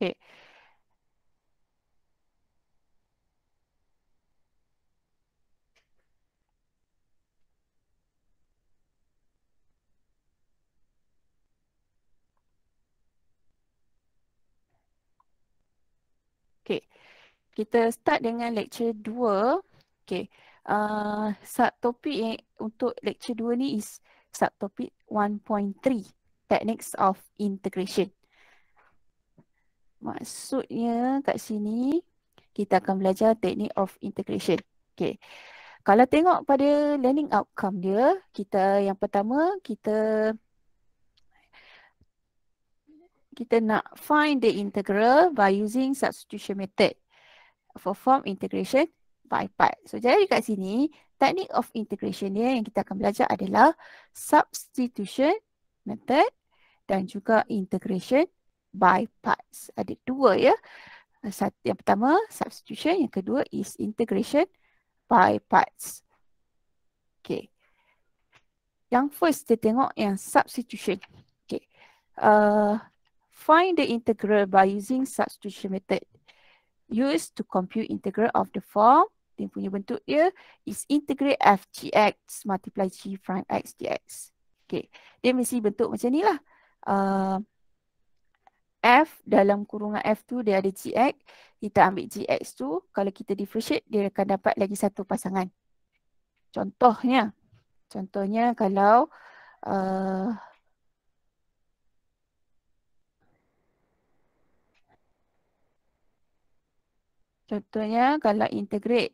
Sí. Kita start dengan lecture 2. Okay. Uh, subtopik eh, untuk lecture 2 ni is subtopik 1.3. Techniques of integration. Maksudnya kat sini kita akan belajar teknik of integration. Okay. Kalau tengok pada learning outcome dia, kita yang pertama kita kita nak find the integral by using substitution method for form integration by part. So jadi kat sini teknik of integration dia yang kita akan belajar adalah substitution method dan juga integration by parts. Ada dua ya. Satu yang pertama substitution, yang kedua is integration by parts. Okay. Yang first kita tengok yang substitution. Okay. Uh, find the integral by using substitution method. Used to compute integral of the form. Dia punya bentuk dia is integrate f gx multiply g prime x dx. Okay. Dia mesti bentuk macam ni lah. Uh, F dalam kurungan F tu dia ada GX. Kita ambil GX tu. Kalau kita differentiate dia akan dapat lagi satu pasangan. Contohnya. Contohnya kalau. Uh, contohnya kalau integrate.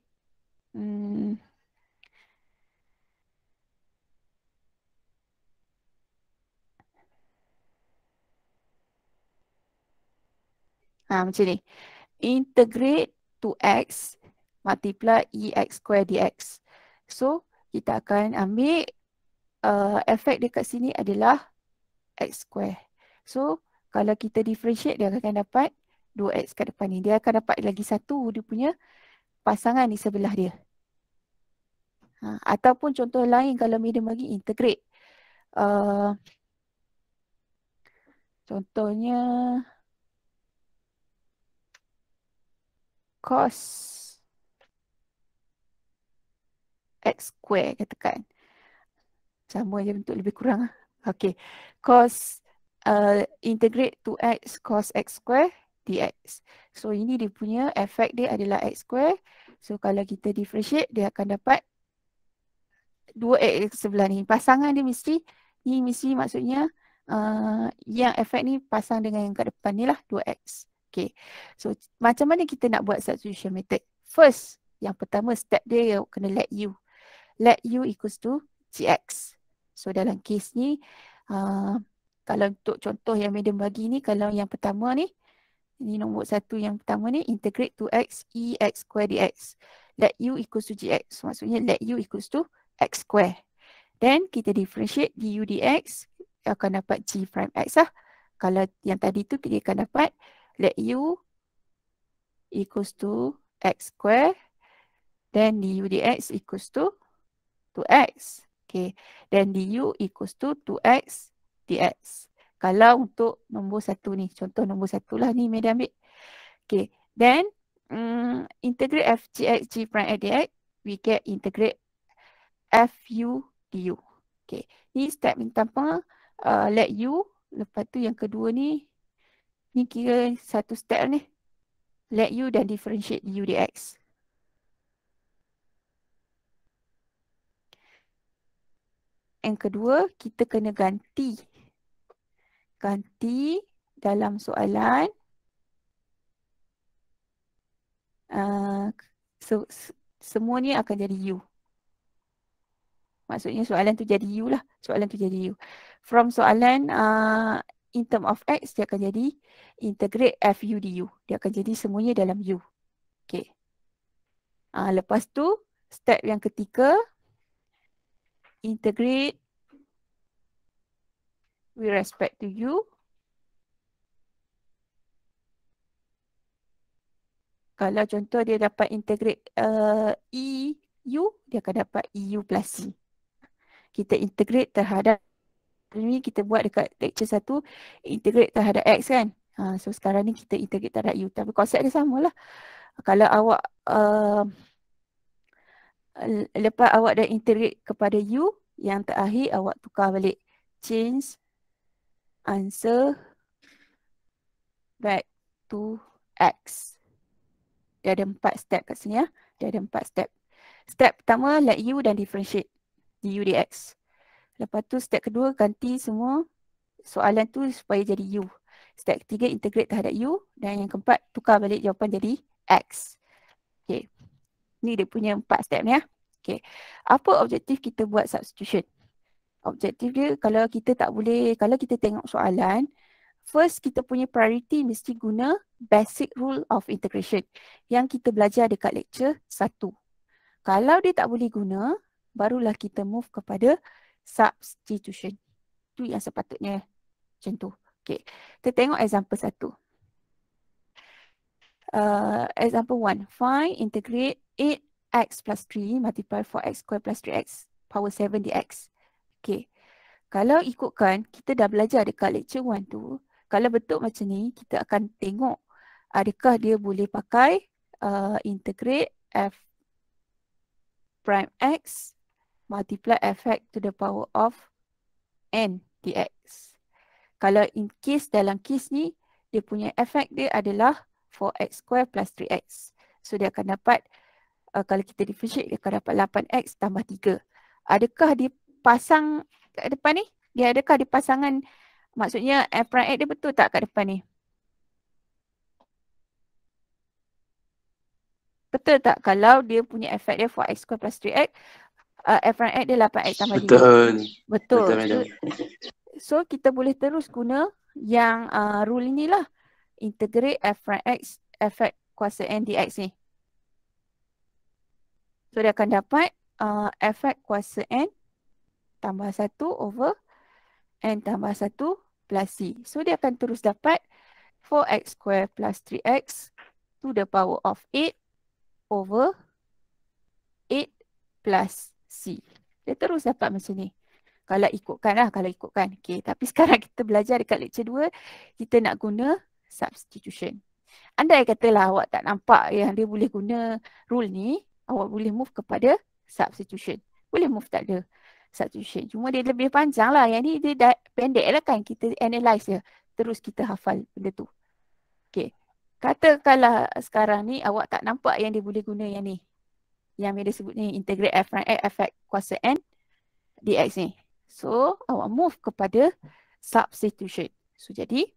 Hmm. Ha, macam ni. Integrate to x multiply e x square dx. So kita akan ambil uh, efek dekat sini adalah x square. So kalau kita differentiate dia akan dapat 2x kat depan ni. Dia akan dapat lagi satu dia punya pasangan di sebelah dia. Ha, ataupun contoh lain kalau medium bagi integrate. Uh, contohnya... cos x square katakan. Sama je bentuk lebih kurang. Lah. Okey. Cos uh, integrate to x cos x square dx. So ini dia punya efek dia adalah x square. So kalau kita differentiate dia akan dapat 2x sebelah ni. Pasangan dia mesti ni mesti maksudnya uh, yang efek ni pasang dengan yang kat depan ni lah 2x. Okay. So macam mana kita nak buat substitution method? First, yang pertama step dia yang kena let u. Let u equals to gx. So dalam kes ni, uh, kalau untuk contoh yang medium bagi ni, kalau yang pertama ni, ni nombor satu yang pertama ni, integrate to x, e x square dx. Let u equals to gx. So, maksudnya let u equals to x square. Then kita differentiate du dx, akan dapat g prime x lah. Kalau yang tadi tu, kita akan dapat let u equals to x square then du dx equals to 2x okay then du equals to 2x dx kalau untuk nombor satu ni contoh nombor satu lah ni media ambil okay then um, integrate f g x g prime dx we get integrate f u du okay ni step minta pertama uh, let u lepas tu yang kedua ni ni kira satu step ni let u dan differentiate u dx yang kedua kita kena ganti ganti dalam soalan uh, so, semua ni akan jadi u maksudnya soalan tu jadi u lah soalan tu jadi u from soalan uh, in term of x dia akan jadi integrate f u du. Dia akan jadi semuanya dalam u. Okay. Ha, ah, lepas tu step yang ketiga integrate with respect to u. Kalau contoh dia dapat integrate uh, e u dia akan dapat e u plus c. Kita integrate terhadap sebelum ni kita buat dekat lecture satu integrate terhadap X kan. Uh, so sekarang ni kita integrate terhadap U tapi konsep dia lah. Kalau awak uh, lepas awak dah integrate kepada U yang terakhir awak tukar balik change answer back to X. Dia ada empat step kat sini ya. Dia ada empat step. Step pertama let U dan differentiate du dx. Lepas tu step kedua ganti semua soalan tu supaya jadi U. Step ketiga integrate terhadap U dan yang keempat tukar balik jawapan jadi X. Okay. Ni dia punya empat step ni ya. Okay. Apa objektif kita buat substitution? Objektif dia kalau kita tak boleh, kalau kita tengok soalan, first kita punya priority mesti guna basic rule of integration yang kita belajar dekat lecture satu. Kalau dia tak boleh guna, barulah kita move kepada substitution. tu yang sepatutnya macam tu. Okay. Kita tengok example satu. Uh, example one. Find, integrate 8x plus 3 multiply 4x square plus 3x power 7 dx. Okay. Kalau ikutkan, kita dah belajar dekat lecture one tu. Kalau betul macam ni, kita akan tengok adakah dia boleh pakai uh, integrate f prime x multiply fx to the power of n dx. Kalau in case dalam case ni, dia punya fx dia adalah 4x square plus 3x. So dia akan dapat, uh, kalau kita differentiate, dia akan dapat 8x tambah 3. Adakah pasang kat depan ni? Dia adakah pasangan? maksudnya f prime x dia betul tak kat depan ni? Betul tak kalau dia punya efek dia 4x2 plus 3x uh, F front X dia 8X tambah Betul. 5. Betul. Betul. so, so kita boleh terus guna yang uh, rule lah, Integrate F front X efek kuasa N dx ni. So dia akan dapat uh, efek kuasa N tambah 1 over N tambah 1 plus C. So dia akan terus dapat 4X square plus 3X to the power of 8 over 8 plus C. Dia terus dapat macam ni. Kalau ikutkan lah, kalau ikutkan. Okay, tapi sekarang kita belajar dekat lecture 2, kita nak guna substitution. Anda Andai katalah awak tak nampak yang dia boleh guna rule ni, awak boleh move kepada substitution. Boleh move tak ada substitution. Cuma dia lebih panjang lah. Yang ni dia dah pendek lah kan. Kita analyse dia. Terus kita hafal benda tu. Okay. Katakanlah sekarang ni awak tak nampak yang dia boleh guna yang ni yang media sebut ni integrate f prime x fx kuasa n dx ni. So awak move kepada substitution. So jadi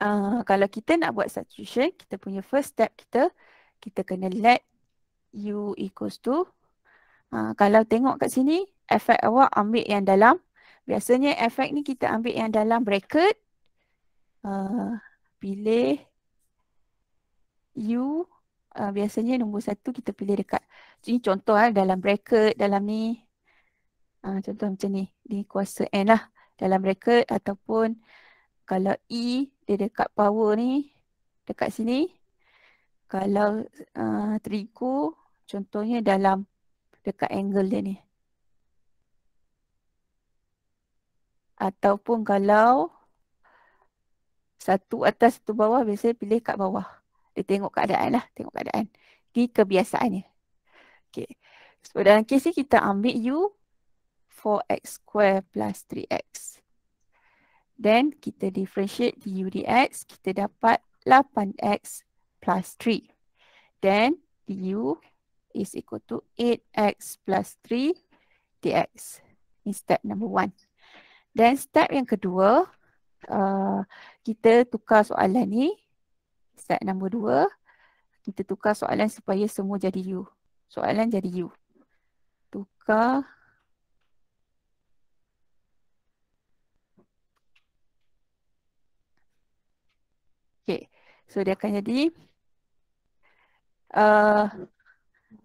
uh, kalau kita nak buat substitution, kita punya first step kita kita kena let u equals to uh, kalau tengok kat sini efek awak ambil yang dalam biasanya efek ni kita ambil yang dalam bracket Eh, pilih U uh, eh, biasanya nombor satu kita pilih dekat ini contoh lah, dalam bracket dalam ni uh, contoh macam ni di kuasa N lah dalam bracket ataupun kalau E dia dekat power ni dekat sini kalau uh, trigo contohnya dalam dekat angle dia ni ataupun kalau satu atas satu bawah biasanya pilih kat bawah. Dia tengok keadaan lah, tengok keadaan. Di kebiasaannya. Okay. So dalam kes ni kita ambil u 4x square plus 3x. Then kita differentiate di u dx, kita dapat 8x plus 3. Then di u is equal to 8x plus 3 dx. Ini step number one. Then step yang kedua, Ah, kita tukar soalan ni set nombor dua. kita tukar soalan supaya semua jadi you soalan jadi you tukar Okay, so dia akan jadi uh,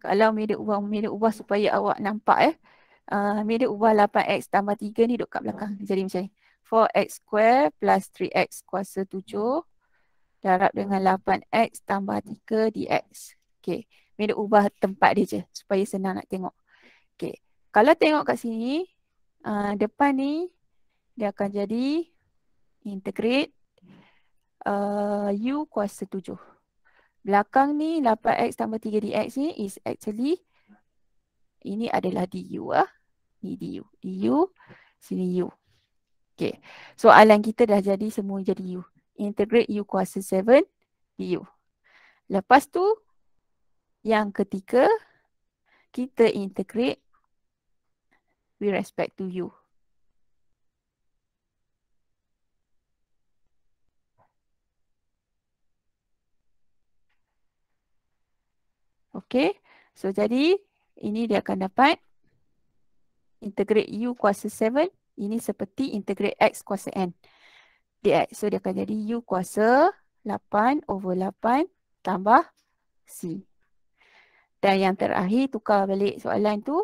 kalau media ubah, media ubah supaya awak nampak eh uh, media ubah 8x tambah 3 ni duduk kat belakang jadi macam ni. 4x square plus 3x kuasa 7 darab dengan 8x tambah 3 dx. Okay. Mereka ubah tempat dia je supaya senang nak tengok. Okay. Kalau tengok kat sini, uh, depan ni dia akan jadi integrate uh, u kuasa 7. Belakang ni 8x tambah 3 dx ni is actually ini adalah du ah Ni du. Du. Sini u. Okay. Soalan kita dah jadi semua jadi U. Integrate U kuasa 7 u. Lepas tu yang ketiga kita integrate with respect to U. Okay. So jadi ini dia akan dapat integrate U kuasa 7 ini seperti integrate x kuasa n dx. So dia akan jadi u kuasa 8 over 8 tambah c. Dan yang terakhir tukar balik soalan tu.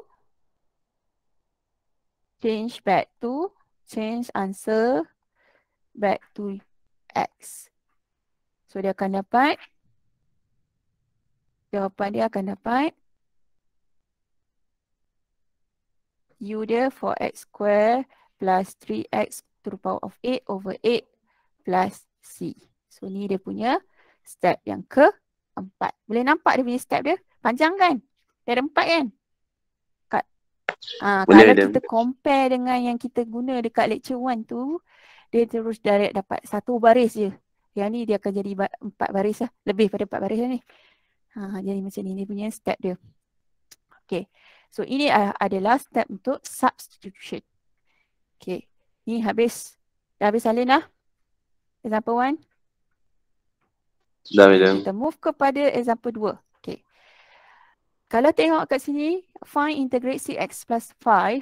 Change back to, change answer back to x. So dia akan dapat, jawapan dia akan dapat u dia for x square plus 3x to the power of 8 over 8 plus c. So ni dia punya step yang keempat. Boleh nampak dia punya step dia? Panjang kan? Dia ada empat kan? Kat, uh, kalau ada. kita compare dengan yang kita guna dekat lecture 1 tu, dia terus direct dapat satu baris je. Yang ni dia akan jadi empat baris lah. Lebih pada empat baris lah ni. Ha, jadi macam ni, ni punya step dia. Okay. So ini adalah step untuk substitution. Okay. Ni habis. Dah habis Alin lah. Example one. Dah, Madam. Kita move kepada example dua. Okay. Kalau tengok kat sini, find integrate cx plus 5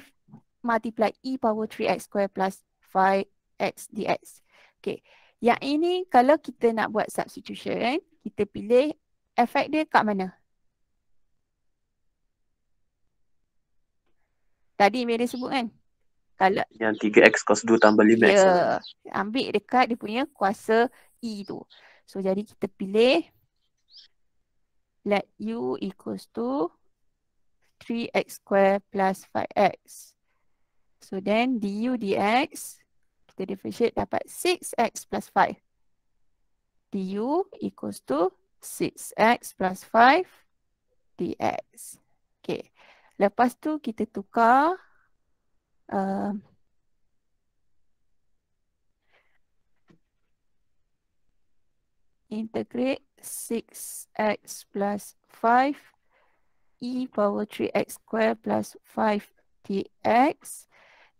multiply e power 3x square plus 5x dx. Okay. Yang ini kalau kita nak buat substitution, kita pilih efek dia kat mana? Tadi Mary sebut kan? kalau yang 3x cos 2 tambah 5x ya yeah. ambil dekat dia punya kuasa e tu so jadi kita pilih let u equals to 3x square plus 5x so then du dx kita differentiate dapat 6x plus 5 du equals to 6x plus 5 dx okay lepas tu kita tukar uh, integrate 6x plus 5 e power 3x square plus 5 dx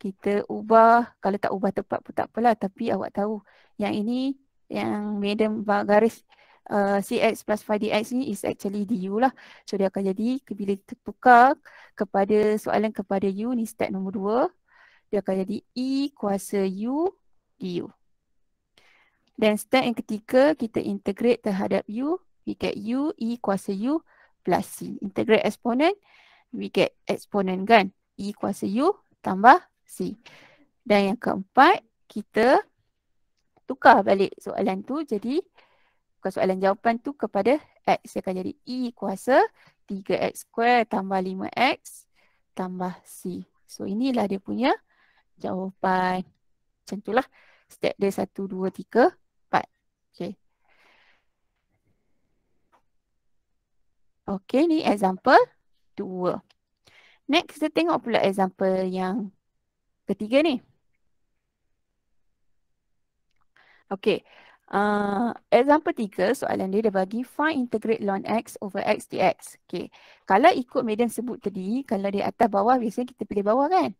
kita ubah, kalau tak ubah tepat pun tak apalah tapi awak tahu yang ini yang medium garis Uh, CX plus 5DX ni is actually DU lah. So dia akan jadi bila kita kepada soalan kepada U ni step nombor dia akan jadi E kuasa U du. Dan step yang ketiga, kita integrate terhadap U. We get U E kuasa U plus C. Integrate exponent, we get exponent kan? E kuasa U tambah C. Dan yang keempat, kita tukar balik soalan tu jadi bukan soalan jawapan tu kepada X. Dia akan jadi E kuasa 3X square tambah 5X tambah C. So inilah dia punya jawapan. Macam itulah. Step dia satu, dua, tiga, empat. Okay. Okay ni example dua. Next kita tengok pula example yang ketiga ni. Okay. Uh, example tiga soalan dia dia bagi find integrate ln x over x dx. Okay. Kalau ikut median sebut tadi, kalau di atas bawah biasanya kita pilih bawah kan.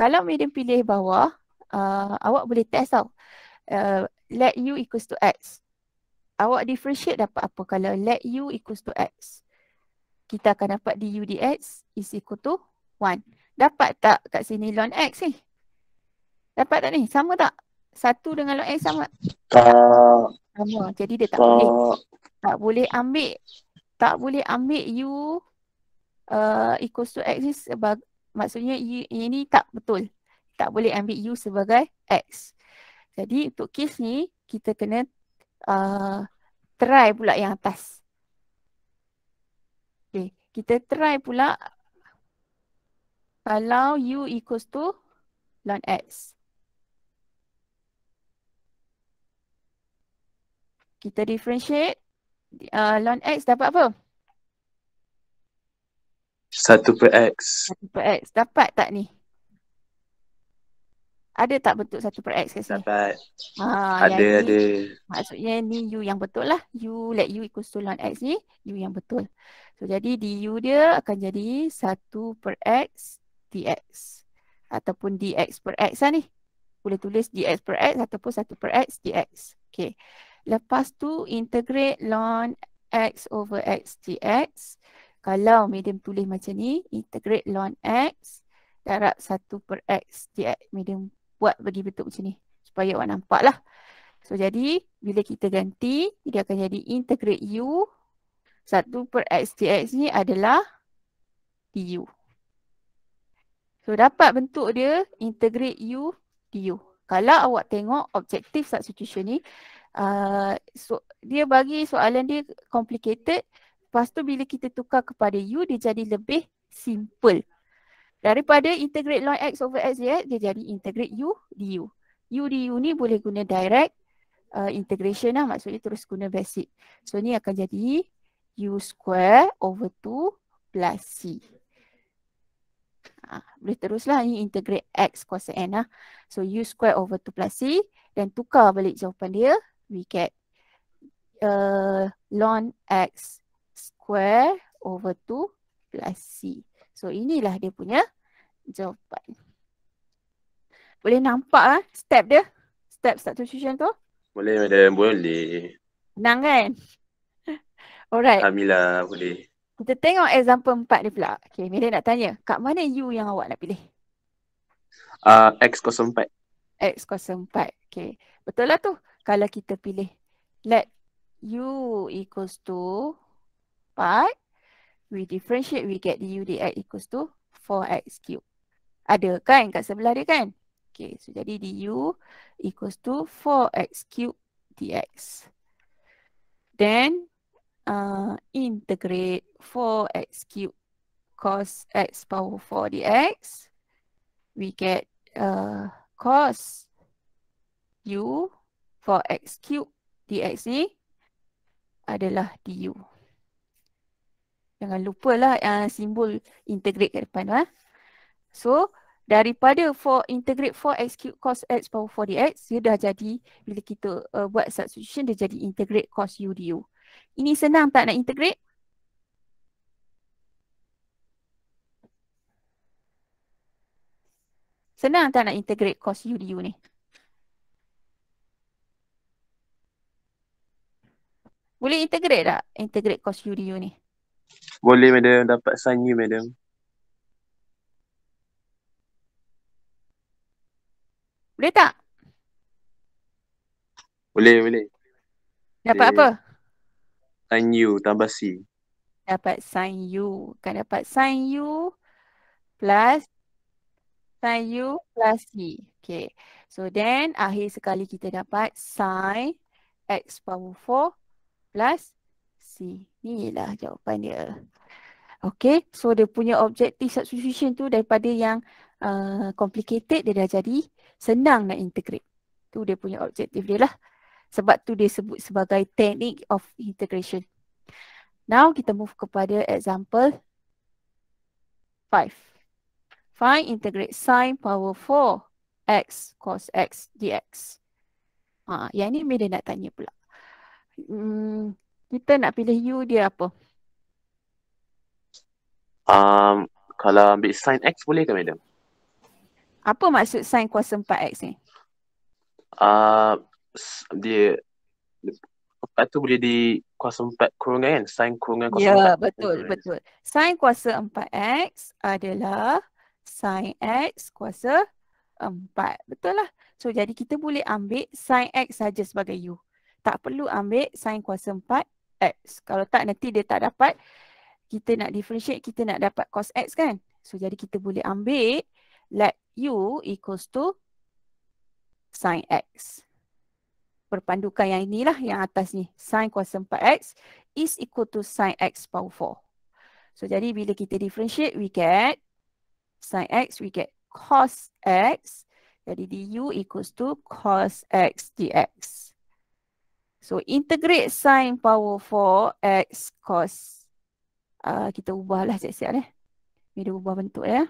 Kalau median pilih bawah, uh, awak boleh test tau. Uh, let u equals to x. Awak differentiate dapat apa kalau let u equals to x. Kita akan dapat du dx is equal to 1. Dapat tak kat sini ln x ni? Dapat tak ni? Sama tak? satu dengan log X eh sama? Tak. Sama. Jadi dia tak, tak. boleh. Tak boleh ambil. Tak boleh ambil U uh, equals to X ni sebagai maksudnya U, ini tak betul. Tak boleh ambil U sebagai X. Jadi untuk kes ni kita kena uh, try pula yang atas. Okay. Kita try pula kalau U equals to ln X. Kita differentiate uh, ln x dapat apa? 1 per x. 1 per x. Dapat tak ni? Ada tak bentuk 1 per x kat sini? Dapat. Ha, ah, ada, ada. Ni, maksudnya ni u yang betul lah. U let u equals to ln x ni, u yang betul. So, jadi du dia akan jadi 1 per x dx. Ataupun dx per x lah ni. Boleh tulis dx per x ataupun 1 per x dx. Okay. Lepas tu integrate ln x over x dx. Kalau medium tulis macam ni, integrate ln x darab 1 per x dx. Medium buat bagi bentuk macam ni supaya awak nampak lah. So jadi bila kita ganti, dia akan jadi integrate u 1 per x dx ni adalah du. So dapat bentuk dia integrate u du. Kalau awak tengok objektif substitution ni, uh, so, dia bagi soalan dia complicated lepas tu bila kita tukar kepada u dia jadi lebih simple daripada integrate ln x over x dx dia jadi integrate u du u du ni boleh guna direct uh, integration lah maksudnya terus guna basic so ni akan jadi u square over 2 plus c Ha, boleh teruslah ni integrate x kuasa n lah. So u square over 2 plus c dan tukar balik jawapan dia we get the uh, ln x square over 2 plus c. So inilah dia punya jawapan. Boleh nampak ah step dia? Step substitution tu? Boleh madam, boleh. Senang kan? Alright. Alhamdulillah boleh. Kita tengok example 4 dia pula. Okay, Mila nak tanya, kat mana U yang awak nak pilih? Uh, X kosong 4. X kosong 4. Okay. Betul lah tu kalau kita pilih let u equals to pi, we differentiate, we get u dx equals to 4x cube. Ada kan kat sebelah dia kan? Okay, so jadi du equals to 4x cube dx. Then, uh, integrate 4x cube cos x power 4 dx. We get uh, cos u for x cube dx ni adalah du. Jangan lupa lah uh, ah, simbol integrate kat depan lah. So daripada for integrate for x cube cos x power 4 dx dia dah jadi bila kita uh, buat substitution dia jadi integrate cos u du. Ini senang tak nak integrate? Senang tak nak integrate cos u du ni? Boleh integrate tak? Integrate course Yuriu ni. Boleh madam. Dapat sign you madam. Boleh tak? Boleh, boleh. Dapat boleh. apa? Sign you, tambah C. Dapat sign you. Kan dapat sign you plus sign you plus C. Okay. So then akhir sekali kita dapat sign x power 4 plus C. Inilah jawapan dia. Okay, so dia punya objective substitution tu daripada yang uh, complicated dia dah jadi senang nak integrate. Tu dia punya objektif dia lah. Sebab tu dia sebut sebagai teknik of integration. Now kita move kepada example 5. Find integrate sine power 4 x cos x dx. Ah, ha, Yang ni media nak tanya pula mm, kita nak pilih u dia apa? Um, kalau ambil sin X boleh ke madam? Apa maksud sin kuasa 4X ni? Uh, dia Lepas tu boleh di kuasa empat kurungan kan? Sain kurungan kuasa Ya, 4. betul, betul. Sin kuasa empat X adalah sin X kuasa empat. Betul lah. So, jadi kita boleh ambil sin X saja sebagai U tak perlu ambil sin kuasa 4x. Kalau tak nanti dia tak dapat kita nak differentiate kita nak dapat cos x kan. So jadi kita boleh ambil let u equals to sin x. Perpandukan yang inilah yang atas ni sin kuasa 4x is equal to sin x power 4. So jadi bila kita differentiate we get sin x we get cos x. Jadi du equals to cos x dx. So integrate sin power 4x cos. Uh, kita ubahlah siap-siap ni. Dia ubah bentuk ya.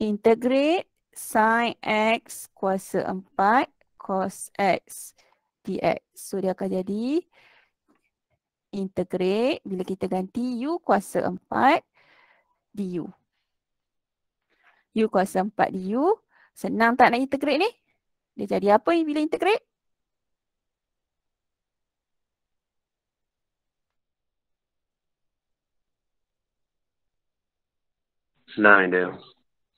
Integrate sin x kuasa 4 cos x dx. So dia akan jadi integrate bila kita ganti u kuasa 4 du. U kuasa 4 U Senang tak nak integrate ni? Dia jadi apa ni bila integrate? Senang dia.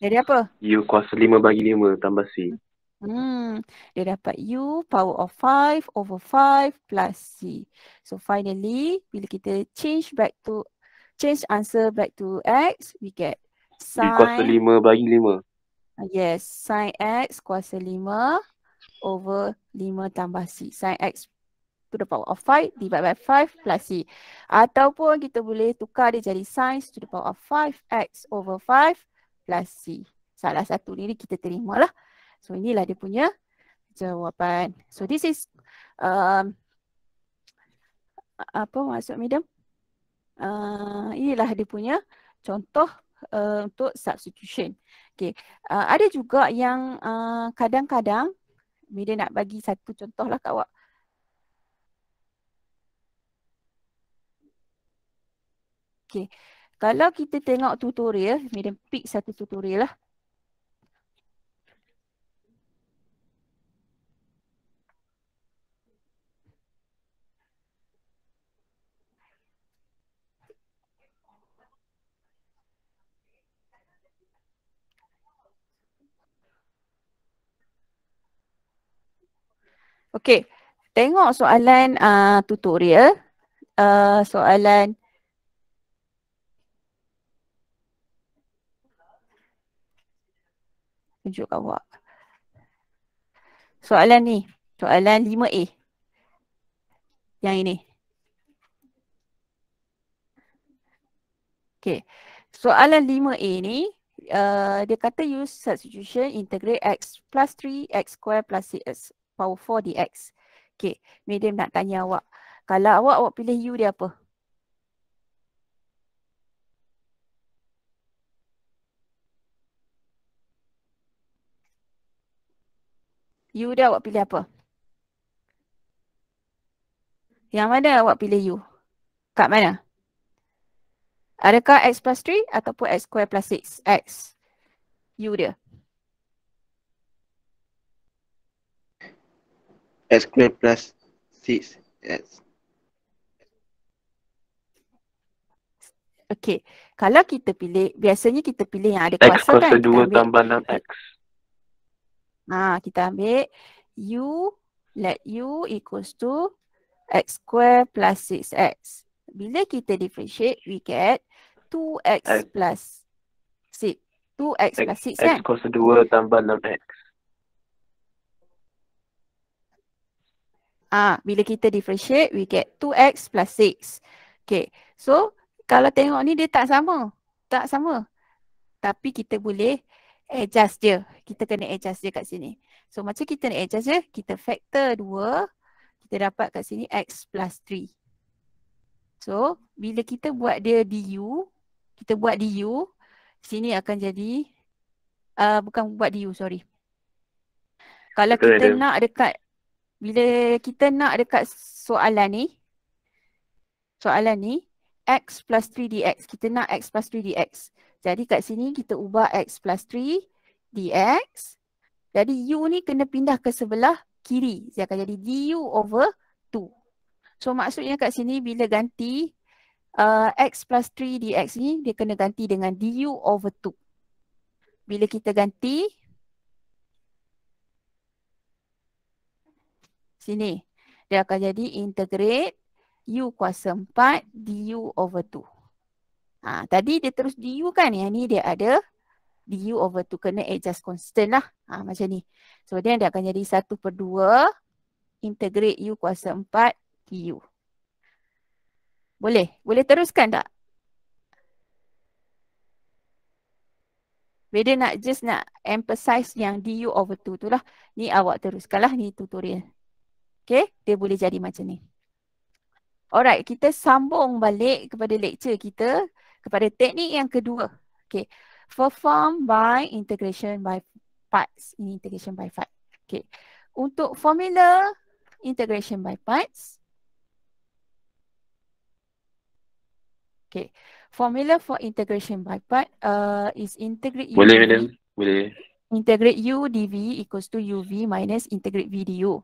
Jadi apa? U kuasa 5 bagi 5 tambah C. Hmm, dia dapat U power of 5 over 5 plus C. So finally, bila kita change back to, change answer back to X, we get sin B kuasa 5 bagi 5. Yes, sin x kuasa 5 over 5 tambah c. Sin x to the power of 5 divided by 5 plus c. Ataupun kita boleh tukar dia jadi sin to the power of 5x over 5 plus c. Salah satu ni kita terima lah. So inilah dia punya jawapan. So this is um, apa maksud medium? Uh, inilah dia punya contoh uh, untuk substitution. Okay. Uh, eh, ada juga yang eh, kadang-kadang, uh, media nak bagi satu contoh lah kawak. Okay. Kalau kita tengok tutorial, media pick satu tutorial lah. Okey, tengok soalan uh, tutorial. Uh, soalan tunjuk awak. Soalan ni, soalan 5A. Yang ini. Okey. Soalan 5A ni, uh, dia kata use substitution integrate x plus 3 x square plus 6 power 4 dx. Okay, medium nak tanya awak. Kalau awak, awak pilih u dia apa? U dia awak pilih apa? Yang mana awak pilih u? Kat mana? Adakah x plus 3 ataupun x square plus 6? X. U dia. x square plus 6x. Okay, kalau kita pilih, biasanya kita pilih yang ada kuasa, kan? X kuasa ha, 2 tambah 6x. Haa, kita ambil u let u equals to x square plus 6x. Bila kita differentiate, we get 2x, plus 6. 2x, plus 6 x kan? X kuasa 2 tambah 6x. Ah, bila kita differentiate, we get 2x plus 6. Okay, so kalau tengok ni dia tak sama. Tak sama. Tapi kita boleh adjust dia. Kita kena adjust dia kat sini. So macam kita nak adjust dia, kita factor 2. Kita dapat kat sini x plus 3. So bila kita buat dia du, kita buat du, sini akan jadi, uh, bukan buat du, sorry. Kalau kita, kita nak dekat bila kita nak dekat soalan ni soalan ni x plus 3 dx kita nak x plus 3 dx jadi kat sini kita ubah x plus 3 dx jadi u ni kena pindah ke sebelah kiri dia akan jadi du over 2 so maksudnya kat sini bila ganti uh, x plus 3 dx ni dia kena ganti dengan du over 2 bila kita ganti sini. Dia akan jadi integrate u kuasa 4 du over 2. Ha, tadi dia terus du kan. Yang ni dia ada du over 2. Kena adjust constant lah. Ha, macam ni. So dia akan jadi 1 per 2 integrate u kuasa 4 du. Boleh? Boleh teruskan tak? Beda nak just nak emphasize yang du over 2 tu lah. Ni awak teruskan lah ni tutorial. Okay, dia boleh jadi macam ni. Alright, kita sambung balik kepada lecture kita kepada teknik yang kedua. Okay, perform by integration by parts. Ini integration by parts. Okay, untuk formula integration by parts. Okay, formula for integration by parts. uh, is integrate. Boleh, boleh, boleh. Integrate u dv equals to uv minus integrate v du.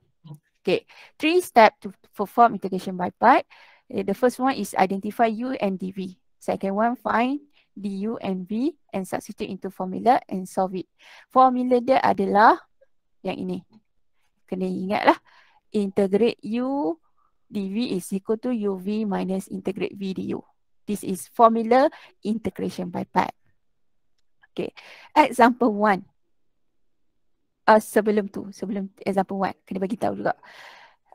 Okay, three steps to perform integration by part. Eh, the first one is identify U and DV. Second one, find DU and V and substitute into formula and solve it. Formula dia adalah yang ini. Kena ingatlah. Integrate U DV is equal to UV minus integrate V DU. This is formula integration by part. Okay, example one uh, sebelum tu sebelum example one kena bagi tahu juga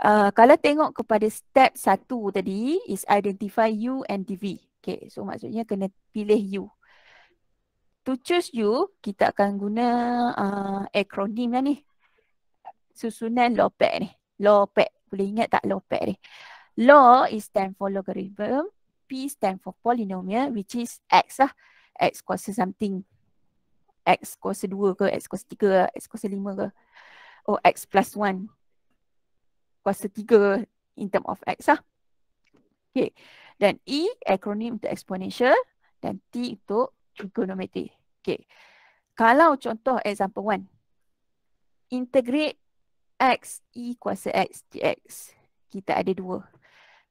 uh, kalau tengok kepada step satu tadi is identify you and dv okay so maksudnya kena pilih you to choose you kita akan guna uh, ah, akronim lah ni susunan lopek ni lopek boleh ingat tak lopek ni Lo is stand for logarithm p stand for polynomial which is x lah x kuasa something x kuasa 2 ke, x kuasa 3 ke, x kuasa 5 ke. Oh x plus 1 kuasa 3 in term of x lah. Okay. Dan E akronim untuk exponential dan T untuk trigonometri. Okay. Kalau contoh example 1. Integrate x e kuasa x dx. Kita ada dua.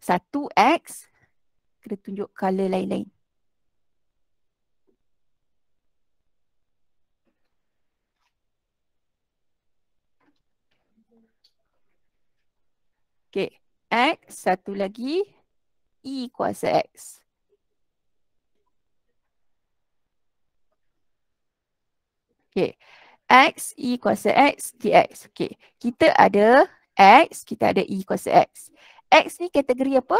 Satu x kita tunjuk color lain-lain. Okay, x satu lagi e kuasa x. Okay, x e kuasa x dx. Okay, kita ada x, kita ada e kuasa x. X ni kategori apa?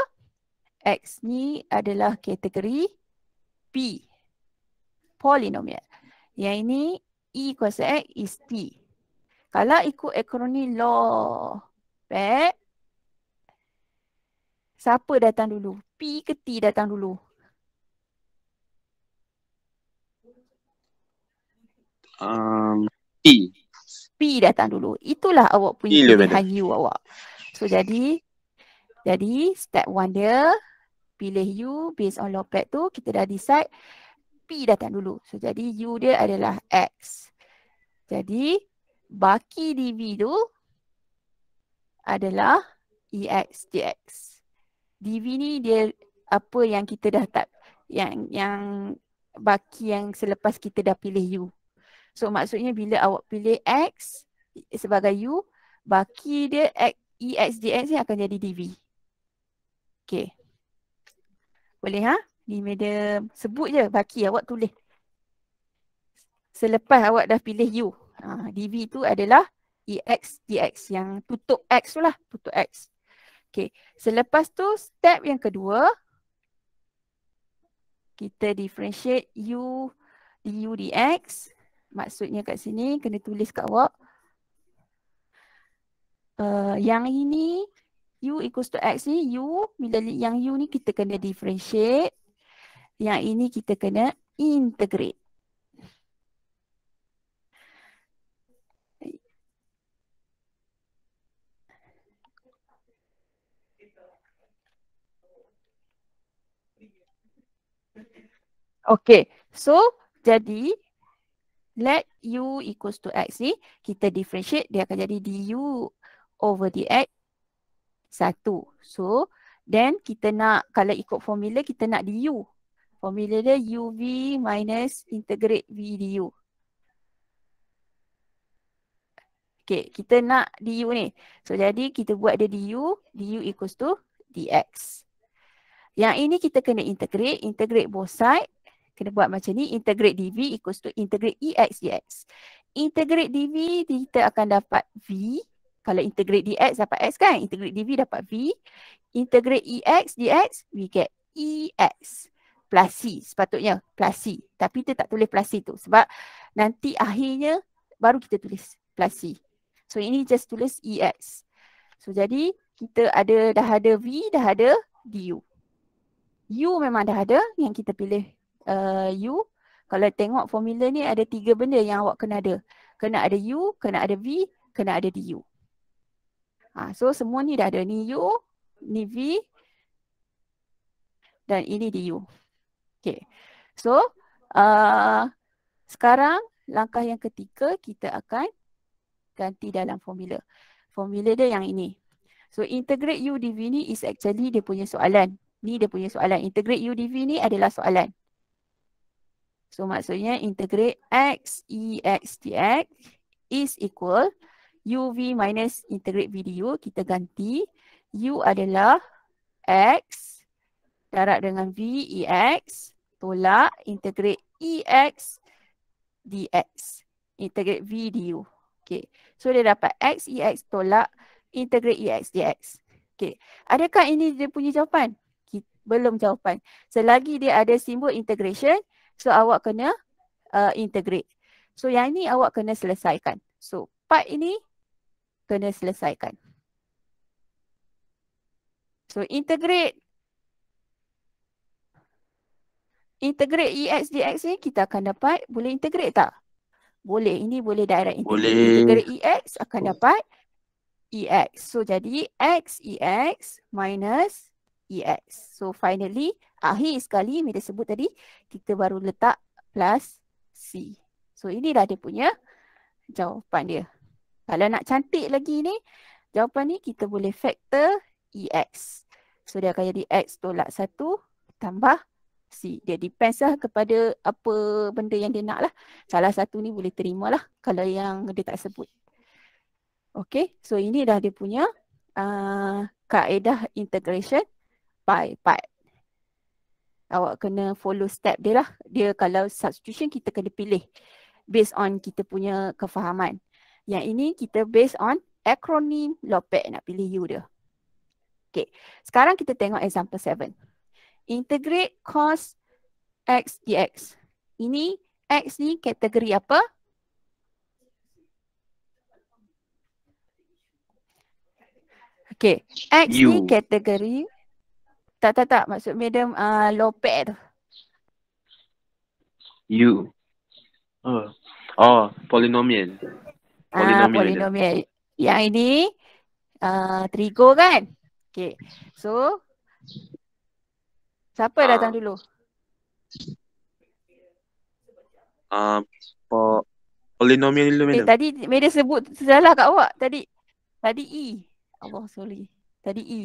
X ni adalah kategori P. Polinomial. Yang ini E kuasa X is p. Kalau ikut ekroni law. Back. Siapa datang dulu? P ke T datang dulu? Um, P. P datang dulu. Itulah awak punya pilihan you awak. So jadi, jadi step one dia, pilih you based on log tu, kita dah decide P datang dulu. So jadi U dia adalah X. Jadi baki DV tu adalah EX DX. DV ni dia apa yang kita dah tak yang yang baki yang selepas kita dah pilih U. So maksudnya bila awak pilih X sebagai U, baki dia X, EX DX ni akan jadi DV. Okay. Boleh ha? Di media sebut je baki awak tulis. Selepas awak dah pilih U. Ha, DV tu adalah EX DX yang tutup X tu lah. Tutup X. Okey, selepas tu step yang kedua kita differentiate u du dx. Maksudnya kat sini kena tulis kat awak. Uh, eh, yang ini u equals to x ni u bila yang u ni kita kena differentiate. Yang ini kita kena integrate. Okay, so jadi let u equals to x ni kita differentiate dia akan jadi du over dx satu. So then kita nak kalau ikut formula kita nak du. Formula dia uv minus integrate v du. Okay, kita nak du ni. So jadi kita buat dia du, du equals to dx. Yang ini kita kena integrate, integrate both side kena buat macam ni integrate dv equals to integrate ex dx. E integrate dv kita akan dapat v. Kalau integrate dx dapat x kan? Integrate dv dapat v. Integrate ex dx we get ex plus c sepatutnya plus c. Tapi kita tak tulis plus c tu sebab nanti akhirnya baru kita tulis plus c. So ini just tulis ex. So jadi kita ada dah ada v dah ada du. U memang dah ada yang kita pilih uh, U kalau tengok formula ni ada tiga benda yang awak kena ada. Kena ada U, kena ada V, kena ada DU. Ha, so semua ni dah ada. Ni U, ni V dan ini DU. Okay. So uh, sekarang langkah yang ketiga kita akan ganti dalam formula. Formula dia yang ini. So integrate U, DV ni is actually dia punya soalan. Ni dia punya soalan. Integrate U, DV ni adalah soalan. So maksudnya integrate x e x dx is equal uv minus integrate video kita ganti u adalah x darab dengan v e x tolak integrate e x dx integrate v du. Okay. So dia dapat x e x tolak integrate e x dx. Okay. Adakah ini dia punya jawapan? Belum jawapan. Selagi dia ada simbol integration, So awak kena uh, integrate. So yang ini awak kena selesaikan. So part ini kena selesaikan. So integrate. Integrate EX DX ni kita akan dapat boleh integrate tak? Boleh. Ini boleh direct integrate. Boleh. Integrate EX akan dapat EX. So jadi X EX minus EX. So finally akhir sekali meter sebut tadi kita baru letak plus C. So inilah dia punya jawapan dia. Kalau nak cantik lagi ni, jawapan ni kita boleh factor EX. So dia akan jadi X tolak 1 tambah C. Dia depends lah kepada apa benda yang dia nak lah. Salah satu ni boleh terima lah kalau yang dia tak sebut. Okay, so ini dah dia punya uh, kaedah integration by part awak kena follow step dia lah. Dia kalau substitution kita kena pilih based on kita punya kefahaman. Yang ini kita based on acronym LOPEC nak pilih U dia. Okay. Sekarang kita tengok example 7. Integrate cos x dx. Ini x ni kategori apa? Okay. X ni kategori tak, tak, tak. Maksud medium uh, lopek tu. You. Oh, oh polinomial. Ah, polinomial. Yang ini uh, trigo kan? Okay. So, siapa uh, datang ah. dulu? Uh, po polinomial dulu, madam. Eh, tadi media sebut salah kat awak. Tadi tadi E. Allah, sorry. Tadi E.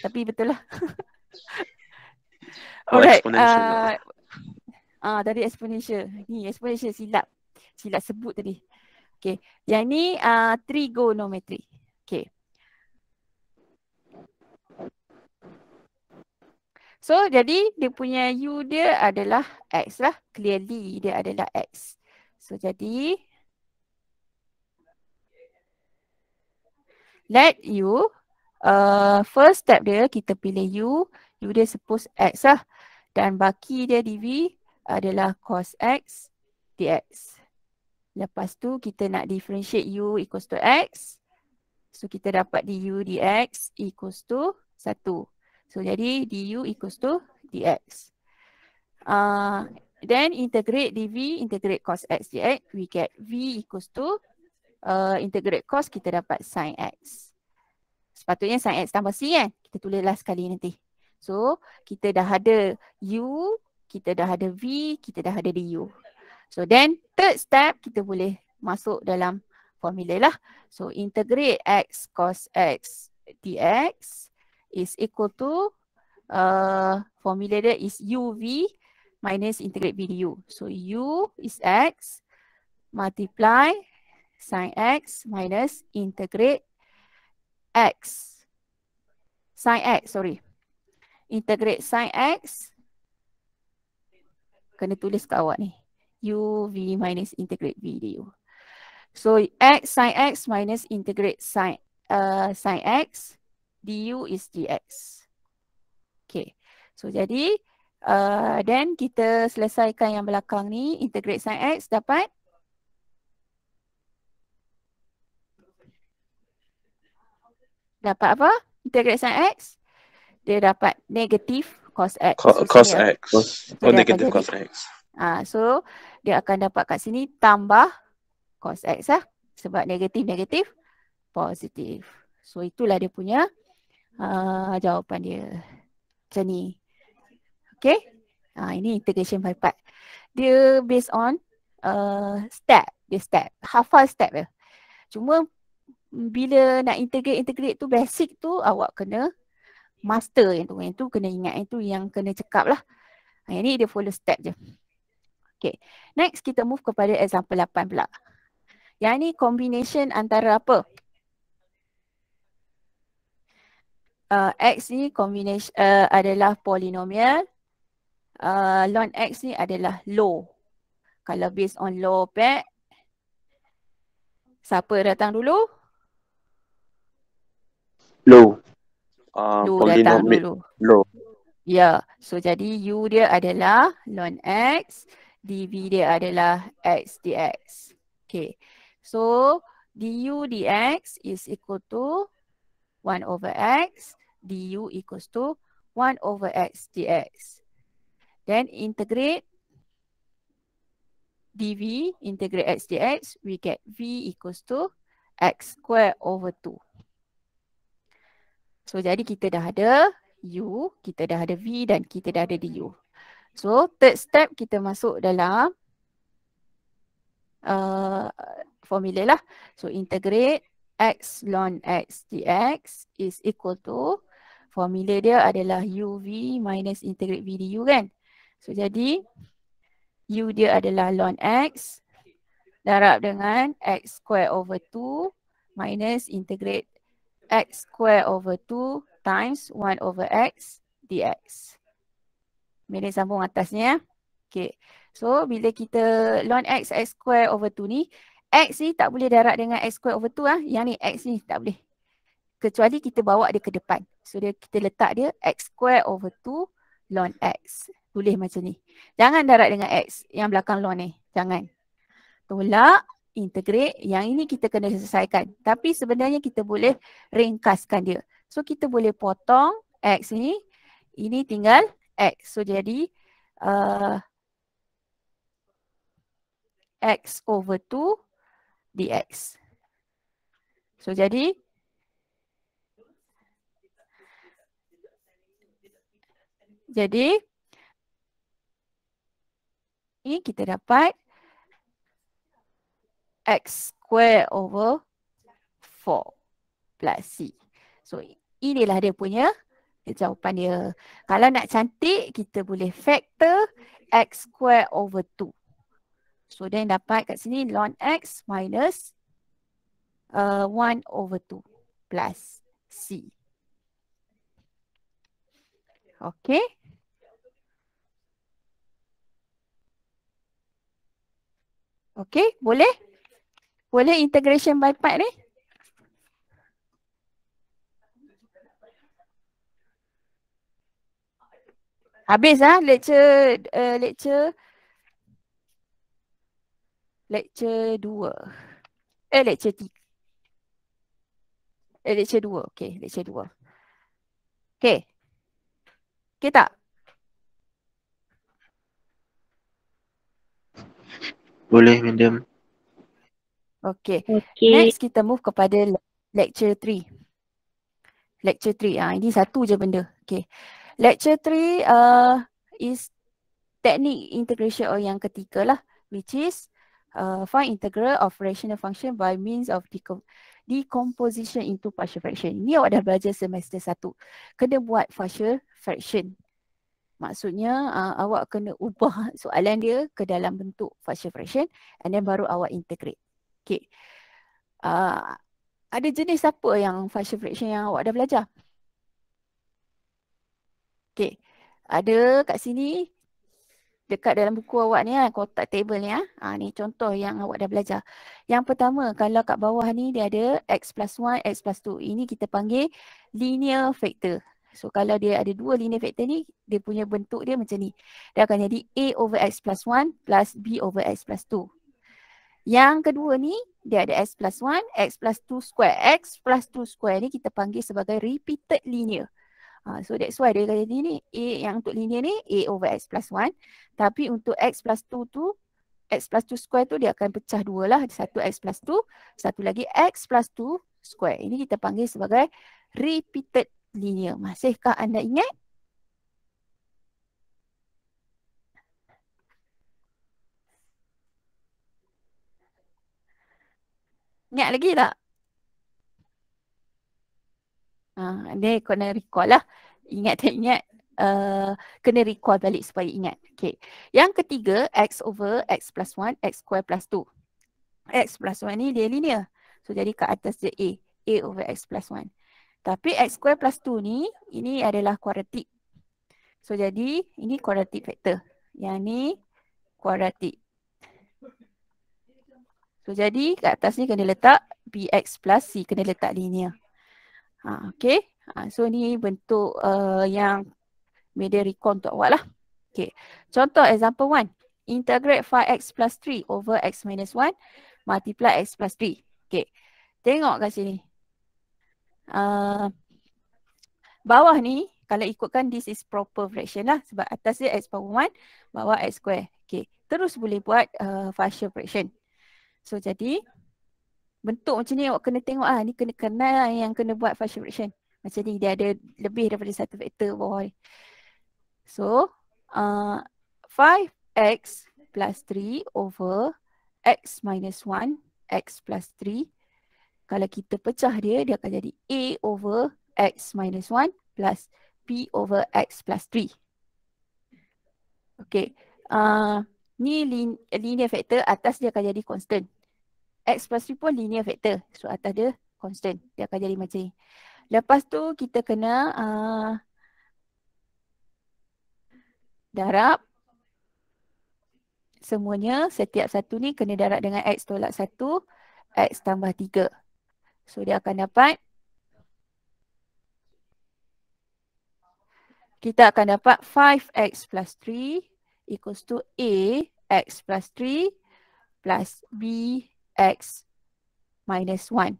Tapi betul lah. Oh, Alright. Uh, uh, ah, dari exponential. Ni exponential silap. Silap sebut tadi. Okay. Yang ni uh, trigonometri. Okay. So jadi dia punya u dia adalah x lah. Clearly dia adalah x. So jadi let u uh, first step dia kita pilih u, u dia suppose x lah dan baki dia dv adalah cos x dx. Lepas tu kita nak differentiate u equals to x. So kita dapat du dx equals to 1. So jadi du equals to dx. Uh, then integrate dv, integrate cos x dx. We get v equals to uh, integrate cos kita dapat sin x. Sepatutnya sin X tambah C kan? Kita tulislah sekali nanti. So, kita dah ada U, kita dah ada V, kita dah ada DU. So, then third step kita boleh masuk dalam formula lah. So, integrate X cos X dx is equal to uh, formula dia is UV minus integrate VDU. So, U is X multiply sin X minus integrate x sin x sorry integrate sin x kena tulis kat awak ni v minus integrate v du so x sin x minus integrate sin uh, sin x du is dx okay so jadi uh, then kita selesaikan yang belakang ni integrate sin x dapat dapat apa? Integration X. Dia dapat negative cos X. Cos so, X. Oh, negative cos X. Ah, so, dia akan dapat kat sini tambah cos X lah. Sebab negatif-negatif, positif. So, itulah dia punya uh, jawapan dia. Macam ni. Okay. Ah, ini integration by part. Dia based on uh, step. Dia step. Hafal step dia. Cuma bila nak integrate integrate tu basic tu awak kena master yang tu yang tu kena ingat yang tu yang kena cekap lah. Ah, yang ni dia follow step je. Okay. Next kita move kepada example 8 pula. Yang ni combination antara apa? Uh, X ni combination uh, adalah polynomial. Uh, ln X ni adalah low. Kalau based on low pack. Siapa datang dulu? low. Um, low datang mid, low. Ya. Yeah. So jadi U dia adalah ln X. DV dia adalah X DX. Okay. So DU DX is equal to 1 over X. DU equals to 1 over X DX. Then integrate dv integrate x dx, we get v equals to x square over So jadi kita dah ada U, kita dah ada V dan kita dah ada DU. So third step kita masuk dalam uh, formula lah. So integrate X ln X dx is equal to formula dia adalah UV minus integrate V DU kan. So jadi U dia adalah ln X darab dengan X square over 2 minus integrate x square over 2 times 1 over x dx. Bila sambung atasnya. Ya. Okay. So bila kita ln x x square over 2 ni. X ni tak boleh darat dengan x square over 2 lah. Yang ni x ni tak boleh. Kecuali kita bawa dia ke depan. So dia, kita letak dia x square over 2 ln x. Tulis macam ni. Jangan darat dengan x yang belakang ln ni. Jangan. Tolak integrate yang ini kita kena selesaikan tapi sebenarnya kita boleh ringkaskan dia so kita boleh potong x ni ini tinggal x so jadi uh, x over 2 dx so jadi jadi ini kita dapat x square over 4 plus c. So inilah dia punya jawapan dia. Kalau nak cantik kita boleh factor x square over 2. So then dapat kat sini ln x minus uh, 1 over 2 plus c. Okay. Okay boleh? Boleh integration by part ni? Habis ah ha? lecture uh, lecture lecture dua. Eh lecture tiga. Eh lecture dua. Okay lecture dua. Okay. Okay tak? Boleh, madam. Okay. okay. Next kita move kepada lecture 3. Lecture 3. Ah, ini satu je benda. Okay. Lecture 3 uh, is teknik integration or oh, yang ketiga lah. Which is uh, find integral of rational function by means of decom decomposition into partial fraction. Ini awak dah belajar semester satu. Kena buat partial fraction. Maksudnya uh, awak kena ubah soalan dia ke dalam bentuk partial fraction and then baru awak integrate. Okay. Uh, ada jenis apa yang fascia flexion yang awak dah belajar? Okay. Ada kat sini. Dekat dalam buku awak ni lah. Kotak table ni Ha, ni contoh yang awak dah belajar. Yang pertama kalau kat bawah ni dia ada X plus 1, X plus 2. Ini kita panggil linear factor. So kalau dia ada dua linear factor ni, dia punya bentuk dia macam ni. Dia akan jadi A over X plus 1 plus B over X plus 2. Yang kedua ni dia ada x plus 1, x plus 2 square. x plus 2 square ni kita panggil sebagai repeated linear. Uh, so that's why dia kata ni A yang untuk linear ni A over x plus 1. Tapi untuk x plus 2 tu x plus 2 square tu dia akan pecah dua lah. Satu x plus 2, satu lagi x plus 2 square. Ini kita panggil sebagai repeated linear. Masihkah anda ingat? Ingat lagi tak? Ha, ni kena recall lah. Ingat tak ingat? Uh, kena recall balik supaya ingat. Okay. Yang ketiga, x over x plus 1, x square plus 2. x plus 1 ni dia linear. So jadi kat atas dia A. A over x plus 1. Tapi x square plus 2 ni, ini adalah quadratic. So jadi ini quadratic vektor, Yang ni quadratic. So jadi kat atas ni kena letak bx plus c kena letak linear. Ha, okay. Ha, so ni bentuk uh, yang media recon untuk awak lah. Okay. Contoh example 1. Integrate 5x plus 3 over x minus 1 multiply x plus 3. Okay. Tengok kat sini. Uh, bawah ni kalau ikutkan this is proper fraction lah sebab atas dia x power 1 bawah x square. Okay. Terus boleh buat uh, fraction fraction. So jadi bentuk macam ni awak kena tengok ah ni kena kenal lah yang kena buat fascia fraction Macam ni dia ada lebih daripada satu vektor. bawah So uh, 5x plus 3 over x minus 1 x plus 3. Kalau kita pecah dia, dia akan jadi a over x minus 1 plus p over x plus 3. Okay. Uh, ni lin- linear factor atas dia akan jadi constant. X plus 3 pun linear factor. So atas dia constant. Dia akan jadi macam ni. Lepas tu kita kena uh, darab semuanya setiap satu ni kena darab dengan X tolak 1 X tambah 3. So dia akan dapat kita akan dapat 5X plus 3 equals to A X plus 3 plus B x minus 1.